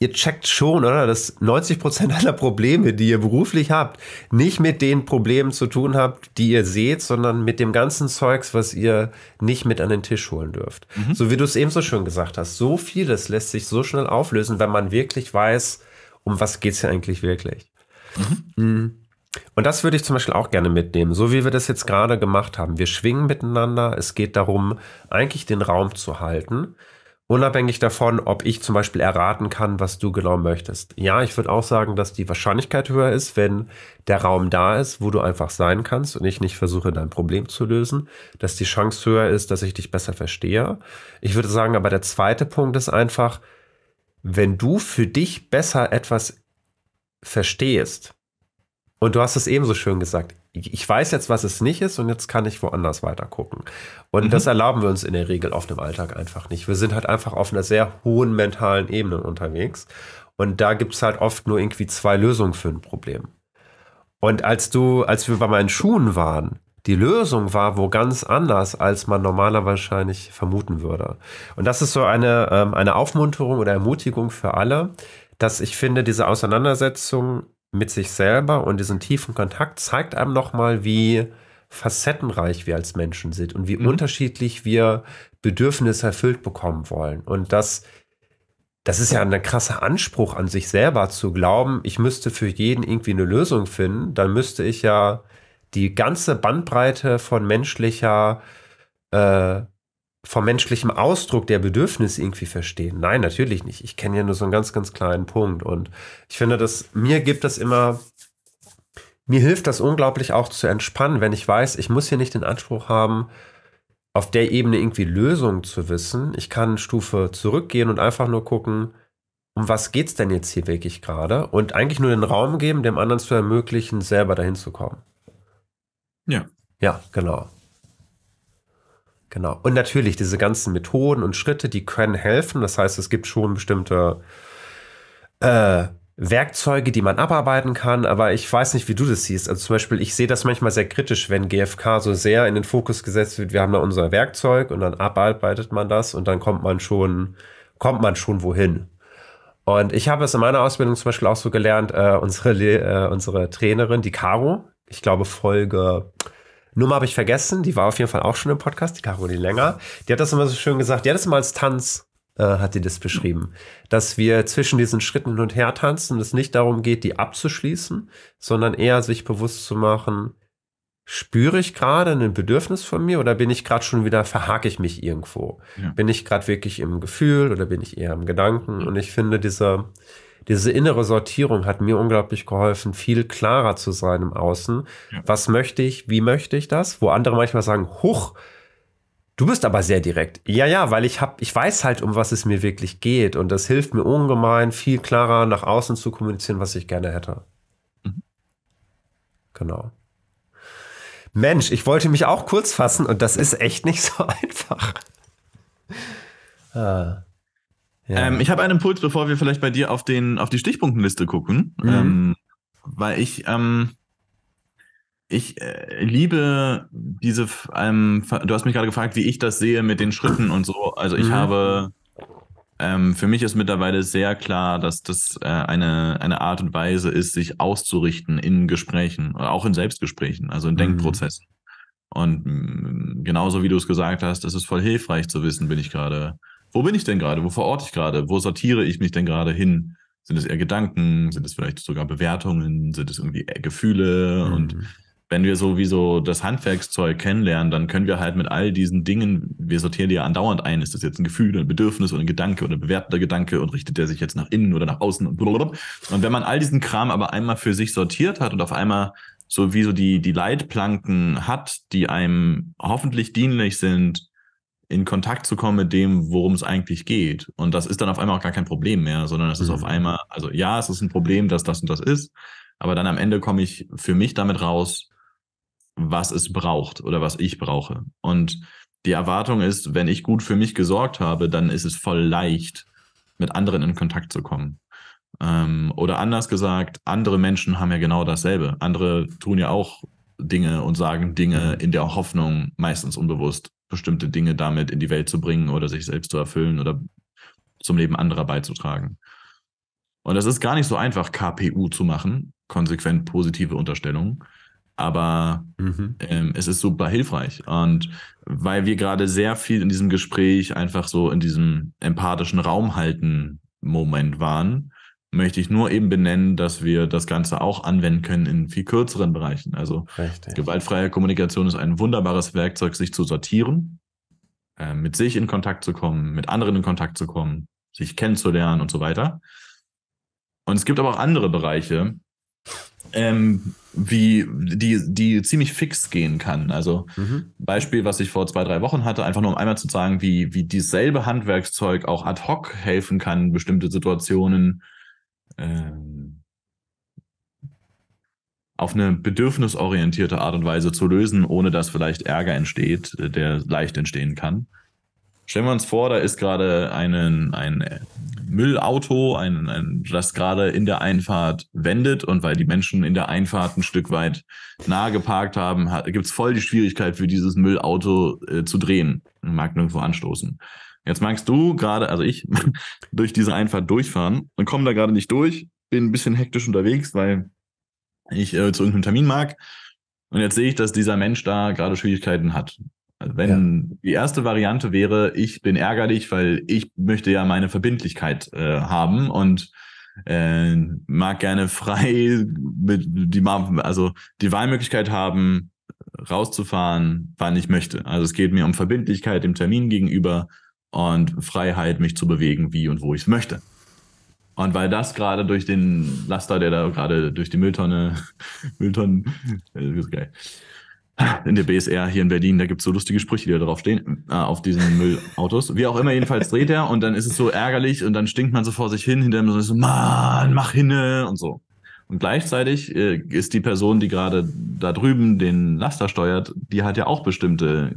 ihr checkt schon, oder, dass 90 Prozent aller Probleme, die ihr beruflich habt, nicht mit den Problemen zu tun habt, die ihr seht, sondern mit dem ganzen Zeugs, was ihr nicht mit an den Tisch holen dürft. Mhm. So wie du es eben so schön gesagt hast, so vieles lässt sich so schnell auflösen, wenn man wirklich weiß, um was geht es hier eigentlich wirklich. Mhm. mhm. Und das würde ich zum Beispiel auch gerne mitnehmen, so wie wir das jetzt gerade gemacht haben. Wir schwingen miteinander, es geht darum, eigentlich den Raum zu halten unabhängig davon, ob ich zum Beispiel erraten kann, was du genau möchtest. Ja, ich würde auch sagen, dass die Wahrscheinlichkeit höher ist, wenn der Raum da ist, wo du einfach sein kannst und ich nicht versuche, dein Problem zu lösen, dass die Chance höher ist, dass ich dich besser verstehe. Ich würde sagen, aber der zweite Punkt ist einfach, wenn du für dich besser etwas verstehst, und du hast es ebenso schön gesagt. Ich weiß jetzt, was es nicht ist und jetzt kann ich woanders weiter gucken. Und mhm. das erlauben wir uns in der Regel auf dem Alltag einfach nicht. Wir sind halt einfach auf einer sehr hohen mentalen Ebene unterwegs. Und da gibt es halt oft nur irgendwie zwei Lösungen für ein Problem. Und als du, als wir bei meinen Schuhen waren, die Lösung war wo ganz anders, als man normaler wahrscheinlich vermuten würde. Und das ist so eine, ähm, eine Aufmunterung oder Ermutigung für alle, dass ich finde, diese Auseinandersetzung mit sich selber und diesen tiefen Kontakt zeigt einem nochmal, wie facettenreich wir als Menschen sind und wie mhm. unterschiedlich wir Bedürfnisse erfüllt bekommen wollen. Und das, das ist ja ein krasser Anspruch an sich selber zu glauben, ich müsste für jeden irgendwie eine Lösung finden. Dann müsste ich ja die ganze Bandbreite von menschlicher äh, vom menschlichen Ausdruck der Bedürfnisse irgendwie verstehen. Nein, natürlich nicht. Ich kenne ja nur so einen ganz, ganz kleinen Punkt. Und ich finde, dass mir gibt das immer, mir hilft das unglaublich auch zu entspannen, wenn ich weiß, ich muss hier nicht den Anspruch haben, auf der Ebene irgendwie Lösungen zu wissen. Ich kann Stufe zurückgehen und einfach nur gucken, um was geht's denn jetzt hier wirklich gerade? Und eigentlich nur den Raum geben, dem anderen zu ermöglichen, selber dahin zu kommen. Ja. Ja, genau. Genau. Und natürlich diese ganzen Methoden und Schritte, die können helfen. Das heißt, es gibt schon bestimmte äh, Werkzeuge, die man abarbeiten kann, aber ich weiß nicht, wie du das siehst. Also zum Beispiel, ich sehe das manchmal sehr kritisch, wenn GFK so sehr in den Fokus gesetzt wird, wir haben da unser Werkzeug und dann abarbeitet man das und dann kommt man schon, kommt man schon wohin. Und ich habe es in meiner Ausbildung zum Beispiel auch so gelernt, äh, unsere, äh, unsere Trainerin, die Caro, ich glaube Folge Nummer habe ich vergessen, die war auf jeden Fall auch schon im Podcast, die Caroline Länger. Die hat das immer so schön gesagt, die hat das immer als Tanz, äh, hat die das beschrieben. Dass wir zwischen diesen Schritten hin und her tanzen und es nicht darum geht, die abzuschließen, sondern eher sich bewusst zu machen, spüre ich gerade ein Bedürfnis von mir oder bin ich gerade schon wieder, verhake ich mich irgendwo? Ja. Bin ich gerade wirklich im Gefühl oder bin ich eher im Gedanken? Und ich finde diese diese innere Sortierung hat mir unglaublich geholfen, viel klarer zu sein im Außen. Ja. Was möchte ich, wie möchte ich das? Wo andere manchmal sagen, huch, du bist aber sehr direkt. Ja, ja, weil ich habe, ich weiß halt, um was es mir wirklich geht. Und das hilft mir ungemein, viel klarer nach außen zu kommunizieren, was ich gerne hätte. Mhm. Genau. Mensch, ich wollte mich auch kurz fassen und das ist echt nicht so *laughs* einfach. Ah. Ja. Ähm, ich habe einen Impuls, bevor wir vielleicht bei dir auf, den, auf die Stichpunktenliste gucken, mhm. ähm, weil ich, ähm, ich äh, liebe diese, ähm, du hast mich gerade gefragt, wie ich das sehe mit den Schritten und so. Also ich mhm. habe, ähm, für mich ist mittlerweile sehr klar, dass das äh, eine, eine Art und Weise ist, sich auszurichten in Gesprächen, auch in Selbstgesprächen, also in mhm. Denkprozessen. Und mh, mm, genauso wie du es gesagt hast, es ist voll hilfreich zu wissen, bin ich gerade wo bin ich denn gerade? Wo verorte ich gerade? Wo sortiere ich mich denn gerade hin? Sind es eher Gedanken? Sind es vielleicht sogar Bewertungen? Sind es irgendwie e-, Gefühle? Mhm. Und wenn wir sowieso das Handwerkszeug kennenlernen, dann können wir halt mit all diesen Dingen, wir sortieren die ja andauernd ein, ist das jetzt ein Gefühl, ein Bedürfnis oder ein Gedanke oder ein bewertender Gedanke und richtet der sich jetzt nach innen oder nach außen und Und wenn man all diesen Kram aber einmal für sich sortiert hat und auf einmal so wie so die, die Leitplanken hat, die einem hoffentlich dienlich sind, in Kontakt zu kommen mit dem, worum es eigentlich geht. Und das ist dann auf einmal auch gar kein Problem mehr, sondern es ist mhm. auf einmal, also ja, es ist ein Problem, dass das und das ist, aber dann am Ende komme ich für mich damit raus, was es braucht oder was ich brauche. Und die Erwartung ist, wenn ich gut für mich gesorgt habe, dann ist es voll leicht, mit anderen in Kontakt zu kommen. Ähm, oder anders gesagt, andere Menschen haben ja genau dasselbe. Andere tun ja auch Dinge und sagen Dinge mhm. in der Hoffnung, meistens unbewusst, bestimmte Dinge damit in die Welt zu bringen oder sich selbst zu erfüllen oder zum Leben anderer beizutragen. Und es ist gar nicht so einfach, KPU zu machen, konsequent positive Unterstellungen, aber mhm. ähm, es ist super hilfreich. Und weil wir gerade sehr viel in diesem Gespräch einfach so in diesem empathischen Raum halten Moment waren, möchte ich nur eben benennen, dass wir das Ganze auch anwenden können in viel kürzeren Bereichen. Also Richtig. gewaltfreie Kommunikation ist ein wunderbares Werkzeug, sich zu sortieren, äh, mit sich in Kontakt zu kommen, mit anderen in Kontakt zu kommen, sich kennenzulernen und so weiter. Und es gibt aber auch andere Bereiche, ähm, wie, die, die ziemlich fix gehen kann. Also mhm. Beispiel, was ich vor zwei, drei Wochen hatte, einfach nur um einmal zu sagen, wie, wie dieselbe Handwerkszeug auch ad hoc helfen kann, bestimmte Situationen ähm, auf eine bedürfnisorientierte Art und Weise zu lösen, ohne dass vielleicht Ärger entsteht, äh, der leicht entstehen kann. Stellen wir uns vor, da ist gerade einen, ein äh, Müllauto, ein, ein, das gerade in der Einfahrt wendet und weil die Menschen in der Einfahrt ein Stück weit nahe geparkt haben, gibt es voll die Schwierigkeit für dieses Müllauto äh, zu drehen Man mag nirgendwo anstoßen. Jetzt magst du gerade, also ich, *laughs* durch diese Einfahrt durchfahren und komme da gerade nicht durch, bin ein bisschen hektisch unterwegs, weil ich äh, zu irgendeinem Termin mag. Und jetzt sehe ich, dass dieser Mensch da gerade Schwierigkeiten hat. Also wenn ja. die erste Variante wäre, ich bin ärgerlich, weil ich möchte ja meine Verbindlichkeit äh, haben und äh, mag gerne frei mit die also die Wahlmöglichkeit haben, rauszufahren, wann ich möchte. Also es geht mir um Verbindlichkeit dem Termin gegenüber und Freiheit, mich zu bewegen, wie und wo ich es möchte. Und weil das gerade durch den Laster, der da gerade durch die Mülltonne, *laughs* Mülltonnen, hm. geil. In der BSR hier in Berlin, da gibt es so lustige Sprüche, die da drauf stehen, äh, auf diesen Müllautos. Wie auch immer, jedenfalls dreht er und dann ist es so ärgerlich und dann stinkt man so vor sich hin, hinter ihm so, Mann, mach hinne und so. Und gleichzeitig äh, ist die Person, die gerade da drüben den Laster steuert, die hat ja auch bestimmte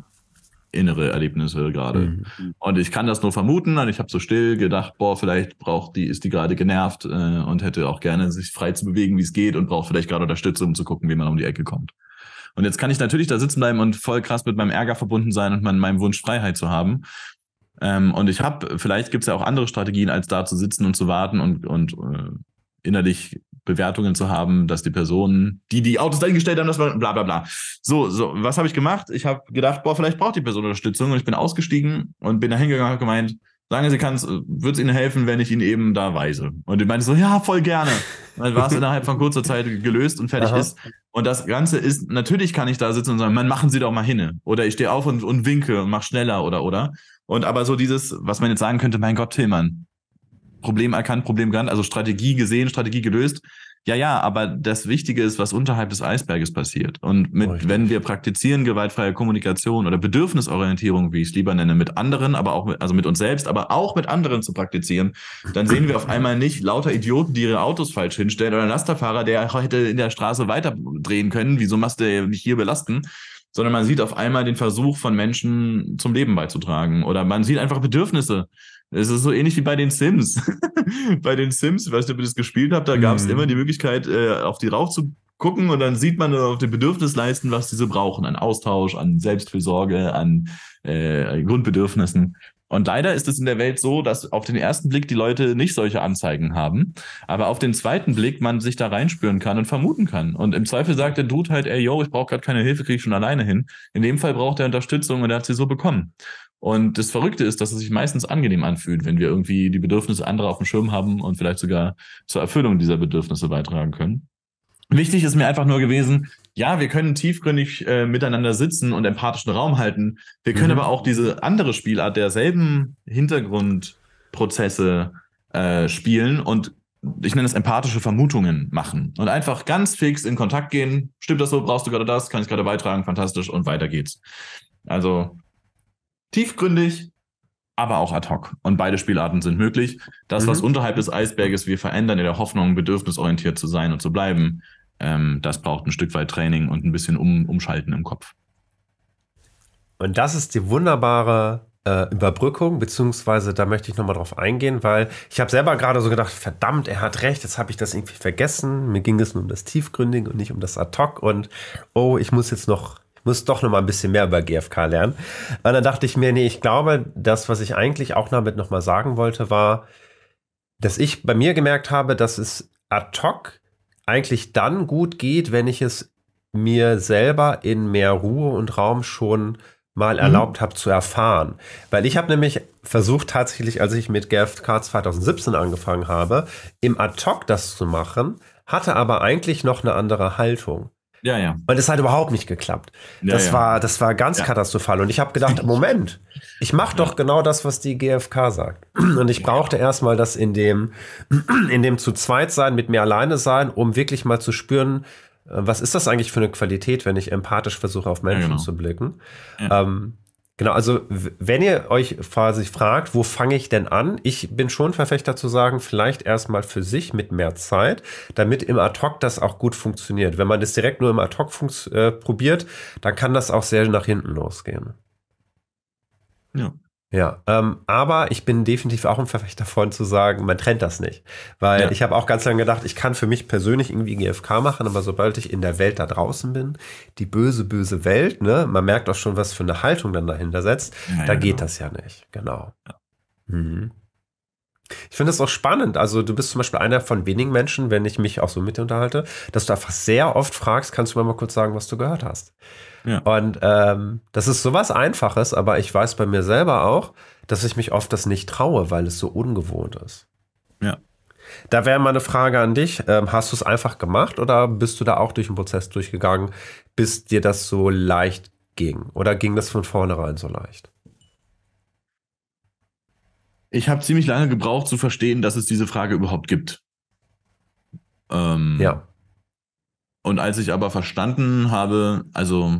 innere Erlebnisse gerade. Mhm. Und ich kann das nur vermuten und ich habe so still gedacht, boah, vielleicht braucht die, ist die gerade genervt äh, und hätte auch gerne sich frei zu bewegen, wie es geht und braucht vielleicht gerade Unterstützung, um zu gucken, wie man um die Ecke kommt. Und jetzt kann ich natürlich da sitzen bleiben und voll krass mit meinem Ärger verbunden sein und meinem Wunsch Freiheit zu haben. Ähm, und ich habe, vielleicht gibt es ja auch andere Strategien, als da zu sitzen und zu warten und, und äh, innerlich Bewertungen zu haben, dass die Personen, die die Autos eingestellt haben, dass man bla bla bla. So, so, was habe ich gemacht? Ich habe gedacht, boah, vielleicht braucht die Person Unterstützung und ich bin ausgestiegen und bin da hingegangen und gemeint, sagen Sie, kann's, wird es Ihnen helfen, wenn ich Ihnen eben da weise? Und die meinte so, ja, voll gerne. dann war es *laughs* innerhalb von kurzer Zeit gelöst und fertig Aha. ist. Und das Ganze ist, natürlich kann ich da sitzen und sagen, man, machen Sie doch mal hinne. Oder ich stehe auf und, und winke und mach schneller oder, oder. Und aber so dieses, was man jetzt sagen könnte, mein Gott, Tillmann, Problem erkannt, Problem gerannt, also Strategie gesehen, Strategie gelöst. Ja, ja, aber das Wichtige ist, was unterhalb des Eisberges passiert. Und mit, Richtig. wenn wir praktizieren gewaltfreie Kommunikation oder Bedürfnisorientierung, wie ich es lieber nenne, mit anderen, aber auch mit, also mit uns selbst, aber auch mit anderen zu praktizieren, dann sehen wir auf *laughs* einmal nicht lauter Idioten, die ihre Autos falsch hinstellen oder einen Lasterfahrer, der hätte in der Straße weiter drehen können. Wieso machst du mich hier belasten? Sondern man sieht auf einmal den Versuch von Menschen zum Leben beizutragen oder man sieht einfach Bedürfnisse es ist so ähnlich wie bei den Sims. *laughs* bei den Sims, ich weiß nicht, ob ihr das gespielt habt, da mhm. gab es immer die Möglichkeit, äh, auf die rauf zu gucken und dann sieht man auf den Bedürfnisleisten, was diese brauchen, an Austausch, an Selbstfürsorge, an äh, Grundbedürfnissen. Und leider ist es in der Welt so, dass auf den ersten Blick die Leute nicht solche Anzeigen haben, aber auf den zweiten Blick man sich da reinspüren kann und vermuten kann. Und im Zweifel sagt der Dude halt, ey, yo, ich brauche gerade keine Hilfe, kriege ich schon alleine hin. In dem Fall braucht er Unterstützung und er hat sie so bekommen. Und das Verrückte ist, dass es sich meistens angenehm anfühlt, wenn wir irgendwie die Bedürfnisse anderer auf dem Schirm haben und vielleicht sogar zur Erfüllung dieser Bedürfnisse beitragen können. Wichtig ist mir einfach nur gewesen, ja, wir können tiefgründig äh, miteinander sitzen und empathischen Raum halten. Wir können mhm. aber auch diese andere Spielart derselben Hintergrundprozesse äh, spielen und ich nenne es empathische Vermutungen machen und einfach ganz fix in Kontakt gehen. Stimmt das so? Brauchst du gerade das? Kann ich gerade beitragen? Fantastisch und weiter geht's. Also Tiefgründig, aber auch ad hoc. Und beide Spielarten sind möglich. Das, mhm. was unterhalb des Eisberges wir verändern, in der Hoffnung, bedürfnisorientiert zu sein und zu bleiben, ähm, das braucht ein Stück weit Training und ein bisschen um, Umschalten im Kopf. Und das ist die wunderbare äh, Überbrückung, beziehungsweise da möchte ich nochmal drauf eingehen, weil ich habe selber gerade so gedacht, verdammt, er hat recht, jetzt habe ich das irgendwie vergessen. Mir ging es nur um das Tiefgründige und nicht um das Ad hoc und oh, ich muss jetzt noch muss doch noch mal ein bisschen mehr über GFK lernen. Und dann dachte ich mir, nee, ich glaube, das, was ich eigentlich auch damit noch mal sagen wollte, war, dass ich bei mir gemerkt habe, dass es ad hoc eigentlich dann gut geht, wenn ich es mir selber in mehr Ruhe und Raum schon mal mhm. erlaubt habe zu erfahren. Weil ich habe nämlich versucht tatsächlich, als ich mit GFK 2017 angefangen habe, im Ad-Hoc das zu machen, hatte aber eigentlich noch eine andere Haltung. Ja, ja. Weil es hat überhaupt nicht geklappt. Ja, das, ja. War, das war ganz ja. katastrophal. Und ich habe gedacht, *laughs* Moment, ich mache doch genau das, was die GfK sagt. *clears throat* Und ich brauchte erstmal das in dem, *clears throat* in dem zu zweit sein, mit mir alleine sein, um wirklich mal zu spüren, äh, was ist das eigentlich für eine Qualität, wenn ich empathisch versuche, auf Menschen genau. zu blicken. Ähm, Genau, also wenn ihr euch quasi fragt, wo fange ich denn an? Ich bin schon Verfechter zu sagen, vielleicht erstmal für sich mit mehr Zeit, damit im Ad-Hoc das auch gut funktioniert. Wenn man das direkt nur im Ad-Hoc äh, probiert, dann kann das auch sehr nach hinten losgehen. Ja. Ja, ähm, aber ich bin definitiv auch ein Verfechter davon zu sagen, man trennt das nicht. Weil ja. ich habe auch ganz lange gedacht, ich kann für mich persönlich irgendwie GFK machen, aber sobald ich in der Welt da draußen bin, die böse, böse Welt, ne, man merkt auch schon, was für eine Haltung dann dahinter setzt, ja, da ja, geht genau. das ja nicht. Genau. Mhm. Ich finde das auch spannend. Also, du bist zum Beispiel einer von wenigen Menschen, wenn ich mich auch so mit dir unterhalte, dass du einfach sehr oft fragst, kannst du mir mal kurz sagen, was du gehört hast? Und ähm, das ist sowas Einfaches, aber ich weiß bei mir selber auch, dass ich mich oft das nicht traue, weil es so ungewohnt ist. Ja. Da wäre mal eine Frage an dich. Ähm, hast du es einfach gemacht oder bist du da auch durch den Prozess durchgegangen, bis dir das so leicht ging? Oder ging das von vornherein so leicht? Ich habe ziemlich lange gebraucht zu verstehen, dass es diese Frage überhaupt gibt. Ähm, ja. Und als ich aber verstanden habe, also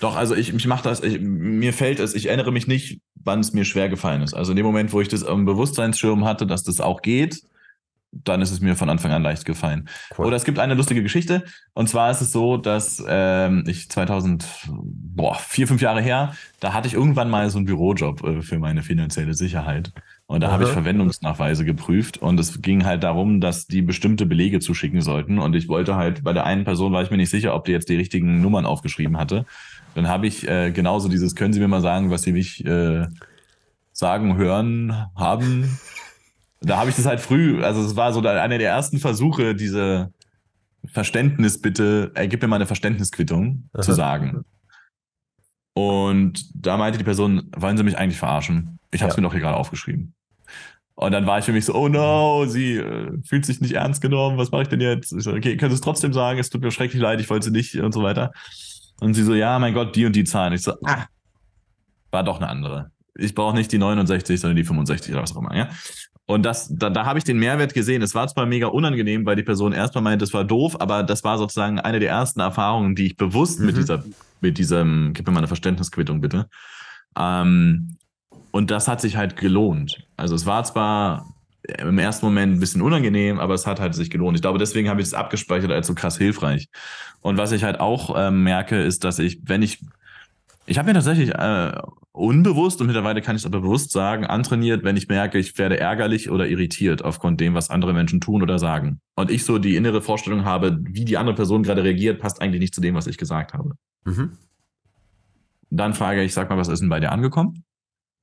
doch, also ich, ich mache das, ich, mir fällt es, ich erinnere mich nicht, wann es mir schwer gefallen ist. Also in dem Moment, wo ich das im Bewusstseinsschirm hatte, dass das auch geht, dann ist es mir von Anfang an leicht gefallen. Cool. Oder es gibt eine lustige Geschichte. Und zwar ist es so, dass ähm, ich 2000, boah, vier, fünf Jahre her, da hatte ich irgendwann mal so einen Bürojob äh, für meine finanzielle Sicherheit. Und da habe ich Verwendungsnachweise geprüft und es ging halt darum, dass die bestimmte Belege zuschicken sollten. Und ich wollte halt, bei der einen Person war ich mir nicht sicher, ob die jetzt die richtigen Nummern aufgeschrieben hatte. Dann habe ich äh, genauso dieses, können Sie mir mal sagen, was Sie mich äh, sagen, hören, haben. Da habe ich das halt früh, also es war so einer der ersten Versuche, diese Verständnis bitte, er äh, gibt mir mal eine Verständnisquittung Aha. zu sagen. Und da meinte die Person, wollen Sie mich eigentlich verarschen? Ich habe es ja. mir doch hier gerade aufgeschrieben. Und dann war ich für mich so, oh no, sie äh, fühlt sich nicht ernst genommen, was mache ich denn jetzt? Ich so, okay, könntest es trotzdem sagen, es tut mir schrecklich leid, ich wollte sie nicht und so weiter. Und sie so, ja, mein Gott, die und die Zahlen. Ich so, ah, war doch eine andere. Ich brauche nicht die 69, sondern die 65 oder was auch immer, ja. Und das, da, da habe ich den Mehrwert gesehen. Es war zwar mega unangenehm, weil die Person erstmal meinte, das war doof, aber das war sozusagen eine der ersten Erfahrungen, die ich bewusst mhm. mit dieser, mit diesem, gib mir mal eine Verständnisquittung bitte, ähm, und das hat sich halt gelohnt. Also es war zwar im ersten Moment ein bisschen unangenehm, aber es hat halt sich gelohnt. Ich glaube, deswegen habe ich es abgespeichert als so krass hilfreich. Und was ich halt auch äh, merke, ist, dass ich, wenn ich, ich habe mir tatsächlich äh, unbewusst und mittlerweile kann ich es aber bewusst sagen, antrainiert, wenn ich merke, ich werde ärgerlich oder irritiert aufgrund dem, was andere Menschen tun oder sagen. Und ich so die innere Vorstellung habe, wie die andere Person gerade reagiert, passt eigentlich nicht zu dem, was ich gesagt habe. Mhm. Dann frage ich, sag mal, was ist denn bei dir angekommen?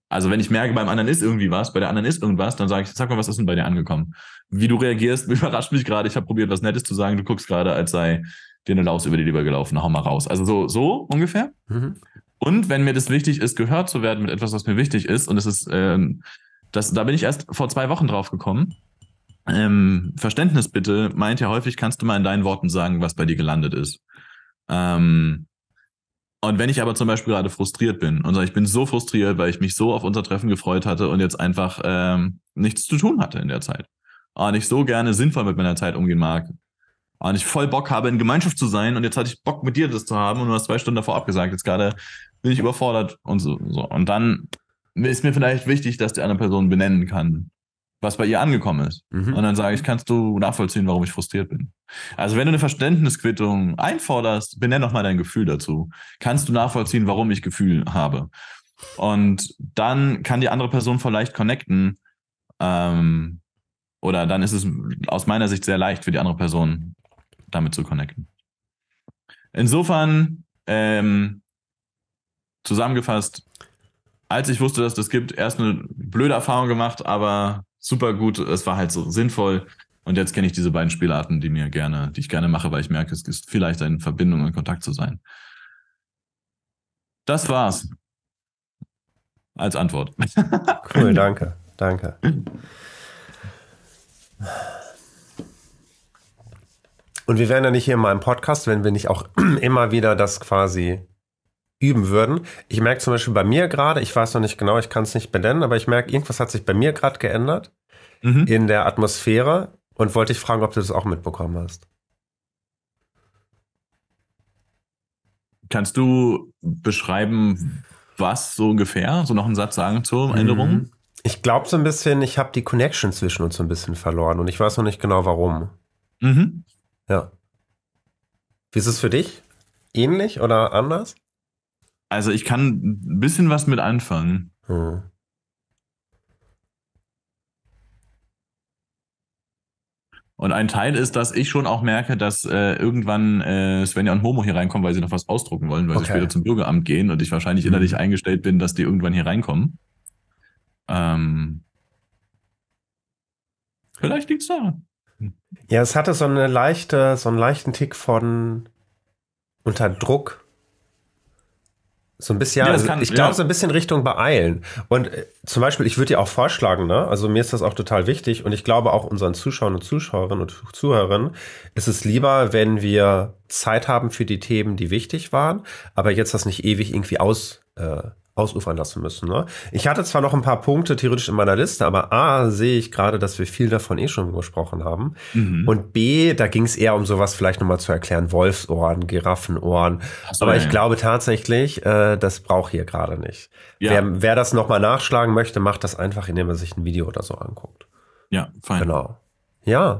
also wenn ich merke, beim anderen ist irgendwie was, bei der anderen ist irgendwas, dann sage ich, sag mal, was ist denn bei dir angekommen? Wie du reagierst, *laughs* überrascht mich gerade. Ich habe probiert, was Nettes zu sagen. Du guckst gerade, als sei dir eine Laus über die Leber gelaufen. Hau mal raus. Also so, so ungefähr. Mhm. Und wenn mir das wichtig ist, gehört zu werden mit etwas, was mir wichtig ist, und das ist, ähm, das, da bin ich erst vor zwei Wochen drauf gekommen. Ähm, Verständnis bitte meint ja häufig, kannst du mal in deinen Worten sagen, was bei dir gelandet ist. Ähm, und wenn ich aber zum Beispiel gerade frustriert bin und sage, ich bin so frustriert, weil ich mich so auf unser Treffen gefreut hatte und jetzt einfach ähm, nichts zu tun hatte in der Zeit. Und ich so gerne sinnvoll mit meiner Zeit umgehen mag. Und ich voll Bock habe, in Gemeinschaft zu sein und jetzt hatte ich Bock mit dir das zu haben und du hast zwei Stunden davor abgesagt. Jetzt gerade bin ich überfordert und so. so. Und dann ist mir vielleicht wichtig, dass die andere Person benennen kann, was bei ihr angekommen ist. Mhm. Und dann sage ich, kannst du nachvollziehen, warum ich frustriert bin? Also wenn du eine Verständnisquittung einforderst, benenn doch mal dein Gefühl dazu. Kannst du nachvollziehen, warum ich Gefühl habe? Und dann kann die andere Person vielleicht connecten. Ähm, oder dann ist es aus meiner Sicht sehr leicht für die andere Person, damit zu connecten. Insofern, ähm, zusammengefasst, als ich wusste, dass das gibt, erst eine blöde Erfahrung gemacht, aber super gut, es war halt so sinnvoll. Und jetzt kenne ich diese beiden Spielarten, die mir gerne, die ich gerne mache, weil ich merke, es ist vielleicht leichter in Verbindung und Kontakt zu sein. Das war's. Als Antwort. *laughs* Cool, danke. Danke. Und wir wären ja nicht hier in meinem Podcast, wenn wir nicht auch *clears throat* immer wieder das quasi üben würden. Ich merke zum Beispiel bei mir gerade, ich weiß noch nicht genau, ich kann es nicht benennen, aber ich merke, irgendwas hat sich bei mir gerade geändert mhm. in der Atmosphäre und wollte ich fragen, ob du das auch mitbekommen hast. Kannst du beschreiben, was so ungefähr? So noch einen Satz sagen zur mhm. Änderung? Mhm. Ich glaube so ein bisschen, ich habe die Connection zwischen uns so ein bisschen verloren und ich weiß noch nicht genau warum. Mhm. Ja. Wie ist es für dich? Ähnlich oder anders? Also ich kann ein bisschen was mit anfangen. Hm. Und ein Teil ist, dass ich schon auch merke, dass äh, irgendwann äh, Svenja und Homo hier reinkommen, weil sie noch was ausdrucken wollen, weil okay. sie später zum Bürgeramt gehen und ich wahrscheinlich mhm. innerlich eingestellt bin, dass die irgendwann hier reinkommen. Ähm, vielleicht es daran. Ja, es hatte so eine leichte, so einen leichten Tick von unter Druck so ein bisschen, ja, also kann, ich glaube, ja. so ein bisschen Richtung beeilen. Und äh, zum Beispiel, ich würde dir auch vorschlagen, ne? also mir ist das auch total wichtig und ich glaube auch unseren Zuschauern und Zuschauerinnen und Zuhörern ist es lieber, wenn wir Zeit haben für die Themen, die wichtig waren, aber jetzt das nicht ewig irgendwie aus, äh, ausufern lassen müssen. Ne? Ich hatte zwar noch ein paar Punkte theoretisch in meiner Liste, aber A, sehe ich gerade, dass wir viel davon eh schon gesprochen haben. Mhm. Und B, da ging es eher um sowas vielleicht nochmal zu erklären, Wolfsohren, Giraffenohren. So, aber ja, ich ja. glaube tatsächlich, äh, das braucht hier gerade nicht. Ja. Wer, wer das nochmal nachschlagen möchte, macht das einfach, indem er sich ein Video oder so anguckt. Ja, fein. Genau. Ja.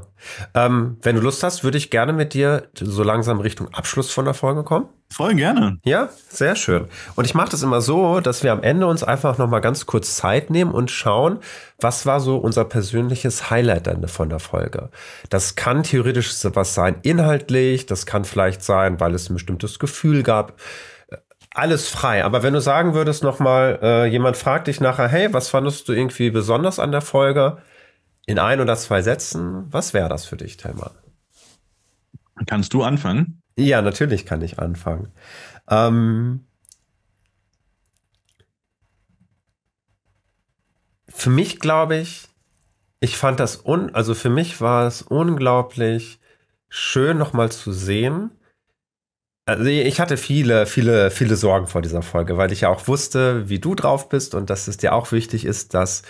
Ähm, wenn du Lust hast, würde ich gerne mit dir so langsam Richtung Abschluss von der Folge kommen. Voll gerne. Ja, sehr schön. Und ich mache das immer so, dass wir am Ende uns einfach nochmal ganz kurz Zeit nehmen und schauen, was war so unser persönliches Highlight Ende von der Folge. Das kann theoretisch was sein, inhaltlich, das kann vielleicht sein, weil es ein bestimmtes Gefühl gab alles frei. Aber wenn du sagen würdest nochmal, äh, jemand fragt dich nachher, hey, was fandest du irgendwie besonders an der Folge? in ein oder zwei Sätzen, was wäre das für dich, Thelma? Kannst du anfangen? Ja, natürlich kann ich anfangen. Ähm, für mich glaube ich, ich fand das un, also für mich war es unglaublich schön nochmal zu sehen. Also ich hatte viele, viele, viele Sorgen vor dieser Folge, weil ich ja auch wusste, wie du drauf bist und dass es dir auch wichtig ist, dass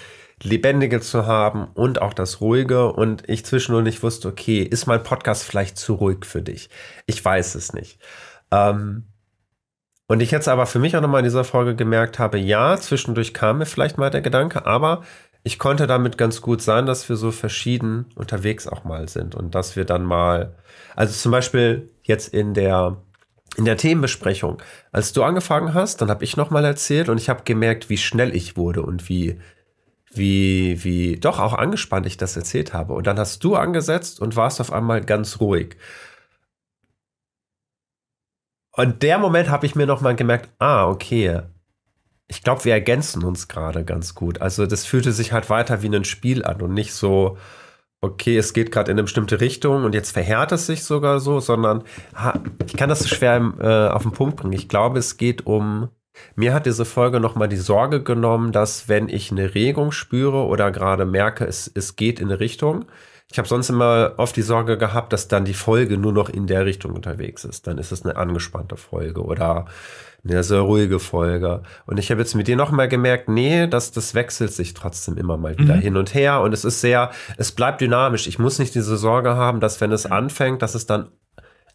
Lebendige zu haben und auch das Ruhige. Und ich zwischendurch nicht wusste, okay, ist mein Podcast vielleicht zu ruhig für dich? Ich weiß es nicht. Ähm, und ich jetzt aber für mich auch nochmal in dieser Folge gemerkt habe, ja, zwischendurch kam mir vielleicht mal der Gedanke, aber ich konnte damit ganz gut sein, dass wir so verschieden unterwegs auch mal sind und dass wir dann mal, also zum Beispiel jetzt in der in der Themenbesprechung, als du angefangen hast, dann habe ich nochmal erzählt und ich habe gemerkt, wie schnell ich wurde und wie wie, wie doch auch angespannt ich das erzählt habe. Und dann hast du angesetzt und warst auf einmal ganz ruhig. Und der Moment habe ich mir nochmal gemerkt, ah, okay, ich glaube, wir ergänzen uns gerade ganz gut. Also das fühlte sich halt weiter wie ein Spiel an und nicht so, okay, es geht gerade in eine bestimmte Richtung und jetzt verhärt es sich sogar so, sondern ah, ich kann das so schwer äh, auf den Punkt bringen. Ich glaube, es geht um mir hat diese Folge nochmal die Sorge genommen, dass wenn ich eine Regung spüre oder gerade merke, es, es geht in eine Richtung, ich habe sonst immer oft die Sorge gehabt, dass dann die Folge nur noch in der Richtung unterwegs ist. Dann ist es eine angespannte Folge oder eine sehr ruhige Folge. Und ich habe jetzt mit dir nochmal gemerkt, nee, das, das wechselt sich trotzdem immer mal wieder mhm. hin und her. Und es ist sehr, es bleibt dynamisch. Ich muss nicht diese Sorge haben, dass wenn es anfängt, dass es dann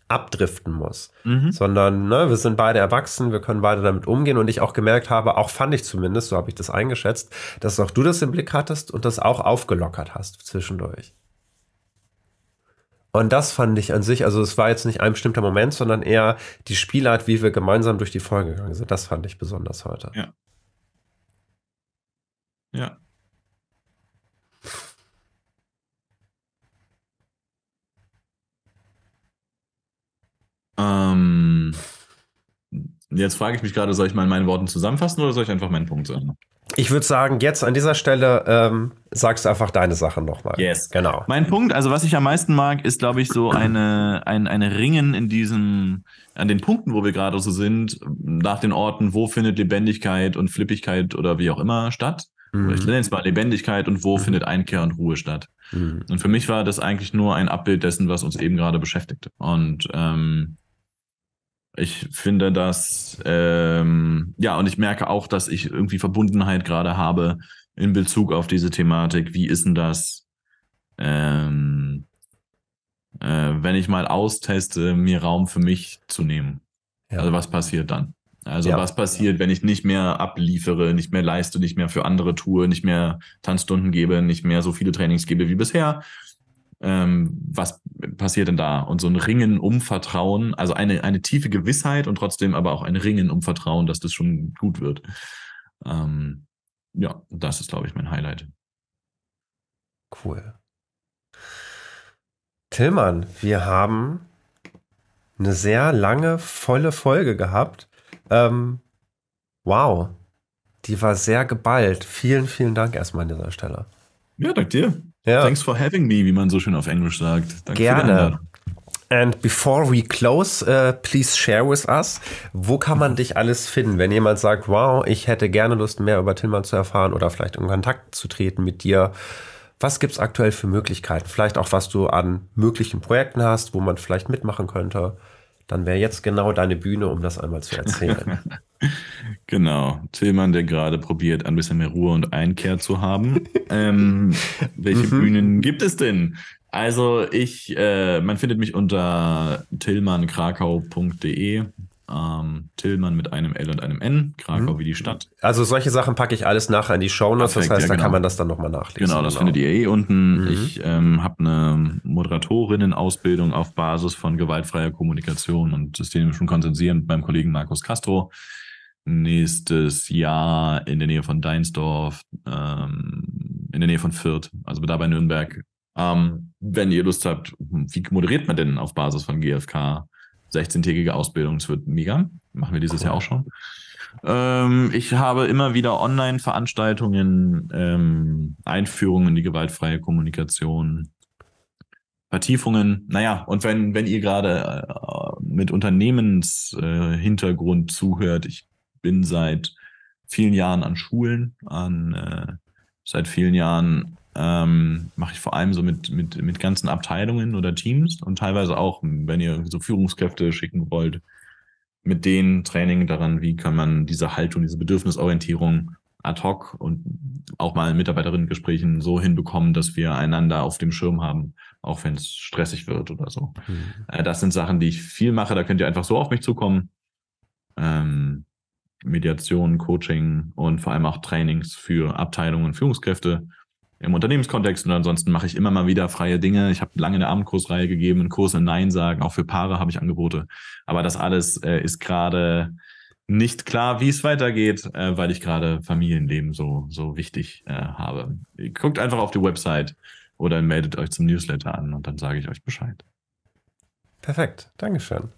abdriften muss, mhm. sondern ne, wir sind beide erwachsen, wir können beide damit umgehen und ich auch gemerkt habe, auch fand ich zumindest, so habe ich das eingeschätzt, dass auch du das im Blick hattest und das auch aufgelockert hast zwischendurch. Und das fand ich an sich, also es war jetzt nicht ein bestimmter Moment, sondern eher die Spielart, wie wir gemeinsam durch die Folge gegangen sind. Das fand ich besonders heute. Ja. Ja. Ähm, jetzt frage ich mich gerade, soll ich mal in meinen Worten zusammenfassen oder soll ich einfach meinen Punkt sagen? Ich würde sagen, jetzt an dieser Stelle ähm, sagst du einfach deine Sachen nochmal. Yes. Genau. Mein Punkt, also was ich am meisten mag, ist, glaube ich, so eine, ein, eine Ringen in diesen, an den Punkten, wo wir gerade so sind, nach den Orten, wo findet Lebendigkeit und Flippigkeit oder wie auch immer statt. Mhm. Ich nenne es mal Lebendigkeit und wo mhm. findet Einkehr und Ruhe statt. Mhm. Und für mich war das eigentlich nur ein Abbild dessen, was uns eben gerade beschäftigt. Und ähm, ich finde das, ähm, ja, und ich merke auch, dass ich irgendwie Verbundenheit gerade habe in Bezug auf diese Thematik. Wie ist denn das, ähm, äh, wenn ich mal austeste, mir Raum für mich zu nehmen? Ja. Also was passiert dann? Also ja. was passiert, wenn ich nicht mehr abliefere, nicht mehr leiste, nicht mehr für andere tue, nicht mehr Tanzstunden gebe, nicht mehr so viele Trainings gebe wie bisher, ähm, was passiert denn da? Und so ein Ringen um Vertrauen, also eine, eine tiefe Gewissheit und trotzdem aber auch ein Ringen um Vertrauen, dass das schon gut wird. Ähm, ja, das ist, glaube ich, mein Highlight. Cool. Tillmann, wir haben eine sehr lange, volle Folge gehabt. Ähm, wow, die war sehr geballt. Vielen, vielen Dank erstmal an dieser Stelle. Ja, dank dir. Ja. Thanks for having me, wie man so schön auf Englisch sagt. Danke Gerne. And before we close, uh, please share with us, wo kann man mhm. dich alles finden? Wenn jemand sagt, wow, ich hätte gerne Lust, mehr über Tillmann zu erfahren oder vielleicht in Kontakt zu treten mit dir, was gibt es aktuell für Möglichkeiten? Vielleicht auch, was du an möglichen Projekten hast, wo man vielleicht mitmachen könnte. Dann wäre jetzt genau deine Bühne, um das einmal zu erzählen. *laughs* *laughs* Genau. Tillmann, der gerade probiert, ein bisschen mehr Ruhe und Einkehr zu haben. ähm, welche mhm. Bühnen gibt es denn? Also ich, äh, man findet mich unter tillmannkrakau.de. Ähm, Tillmann mit einem L und einem N, Krakau mhm. wie die Stadt. Also solche Sachen packe ich alles nachher in die Show Notes, das heißt, ja, genau. da kann genau. man das dann nochmal nachlesen. Genau, das genau. findet ihr eh unten. Mhm. Ich ähm, habe eine Moderatorinnen-Ausbildung auf Basis von gewaltfreier Kommunikation und systemischem Konsensieren beim Kollegen Markus Castro nächstes Jahr in der Nähe von Deinsdorf, ähm, in der Nähe von Fürth, also da bei Nürnberg. Ähm, wenn ihr Lust habt, wie moderiert man denn auf Basis von GFK? 16-tägige Ausbildung, es wird mega. Machen wir dieses cool. Jahr auch schon. Ähm, ich habe immer wieder Online-Veranstaltungen, ähm, Einführungen in die gewaltfreie Kommunikation, Vertiefungen. Naja, und wenn, wenn ihr gerade äh, mit Unternehmenshintergrund äh, zuhört, ich bin seit vielen Jahren an Schulen, an äh, seit vielen Jahren ähm, mache ich vor allem so mit, mit, mit ganzen Abteilungen oder Teams und teilweise auch, wenn ihr so Führungskräfte schicken wollt, mit denen Training daran, wie kann man diese Haltung, diese Bedürfnisorientierung ad hoc und auch mal in Mitarbeiterinnengesprächen so hinbekommen, dass wir einander auf dem Schirm haben, auch wenn es stressig wird oder so. Mhm. Äh, das sind Sachen, die ich viel mache. Da könnt ihr einfach so auf mich zukommen. Ähm, Mediation, Coaching und vor allem auch Trainings für Abteilungen, und Führungskräfte im Unternehmenskontext. Und ansonsten mache ich immer mal wieder freie Dinge. Ich habe lange eine Abendkursreihe gegeben, einen Kurs in Nein sagen. Auch für Paare habe ich Angebote. Aber das alles äh, ist gerade nicht klar, wie es weitergeht, äh, weil ich gerade Familienleben so, so wichtig äh, habe. Guckt einfach auf die Website oder meldet euch zum Newsletter an und dann sage ich euch Bescheid. Perfekt. Dankeschön.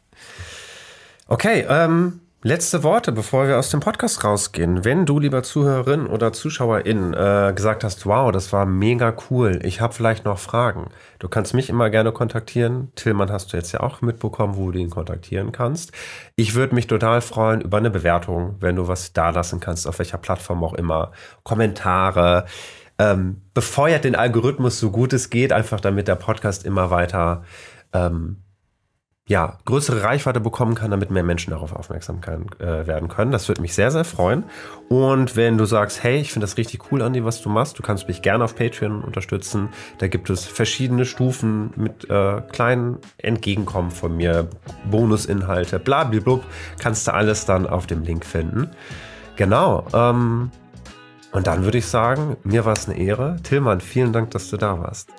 Okay, ähm, Letzte Worte, bevor wir aus dem Podcast rausgehen. Wenn du, lieber Zuhörerin oder Zuschauerin, äh, gesagt hast, wow, das war mega cool, ich habe vielleicht noch Fragen, du kannst mich immer gerne kontaktieren. Tillmann hast du jetzt ja auch mitbekommen, wo du ihn kontaktieren kannst. Ich würde mich total freuen über eine Bewertung, wenn du was da lassen kannst, auf welcher Plattform auch immer. Kommentare. Ähm, befeuert den Algorithmus so gut es geht, einfach damit der Podcast immer weiter ähm, ja, größere Reichweite bekommen kann, damit mehr Menschen darauf aufmerksam kann, äh, werden können. Das würde mich sehr, sehr freuen. Und wenn du sagst, hey, ich finde das richtig cool, Andi, was du machst, du kannst mich gerne auf Patreon unterstützen. Da gibt es verschiedene Stufen mit äh, kleinen Entgegenkommen von mir, Bonusinhalte, blablabla. Kannst du alles dann auf dem Link finden. Genau. Ähm, und dann würde ich sagen, mir war es eine Ehre. Tillmann, vielen Dank, dass du da warst.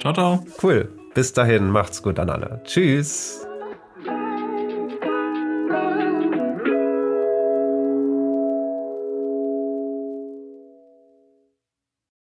Ciao, ciao. Cool. Bis dahin, macht's gut an alle. Tschüss.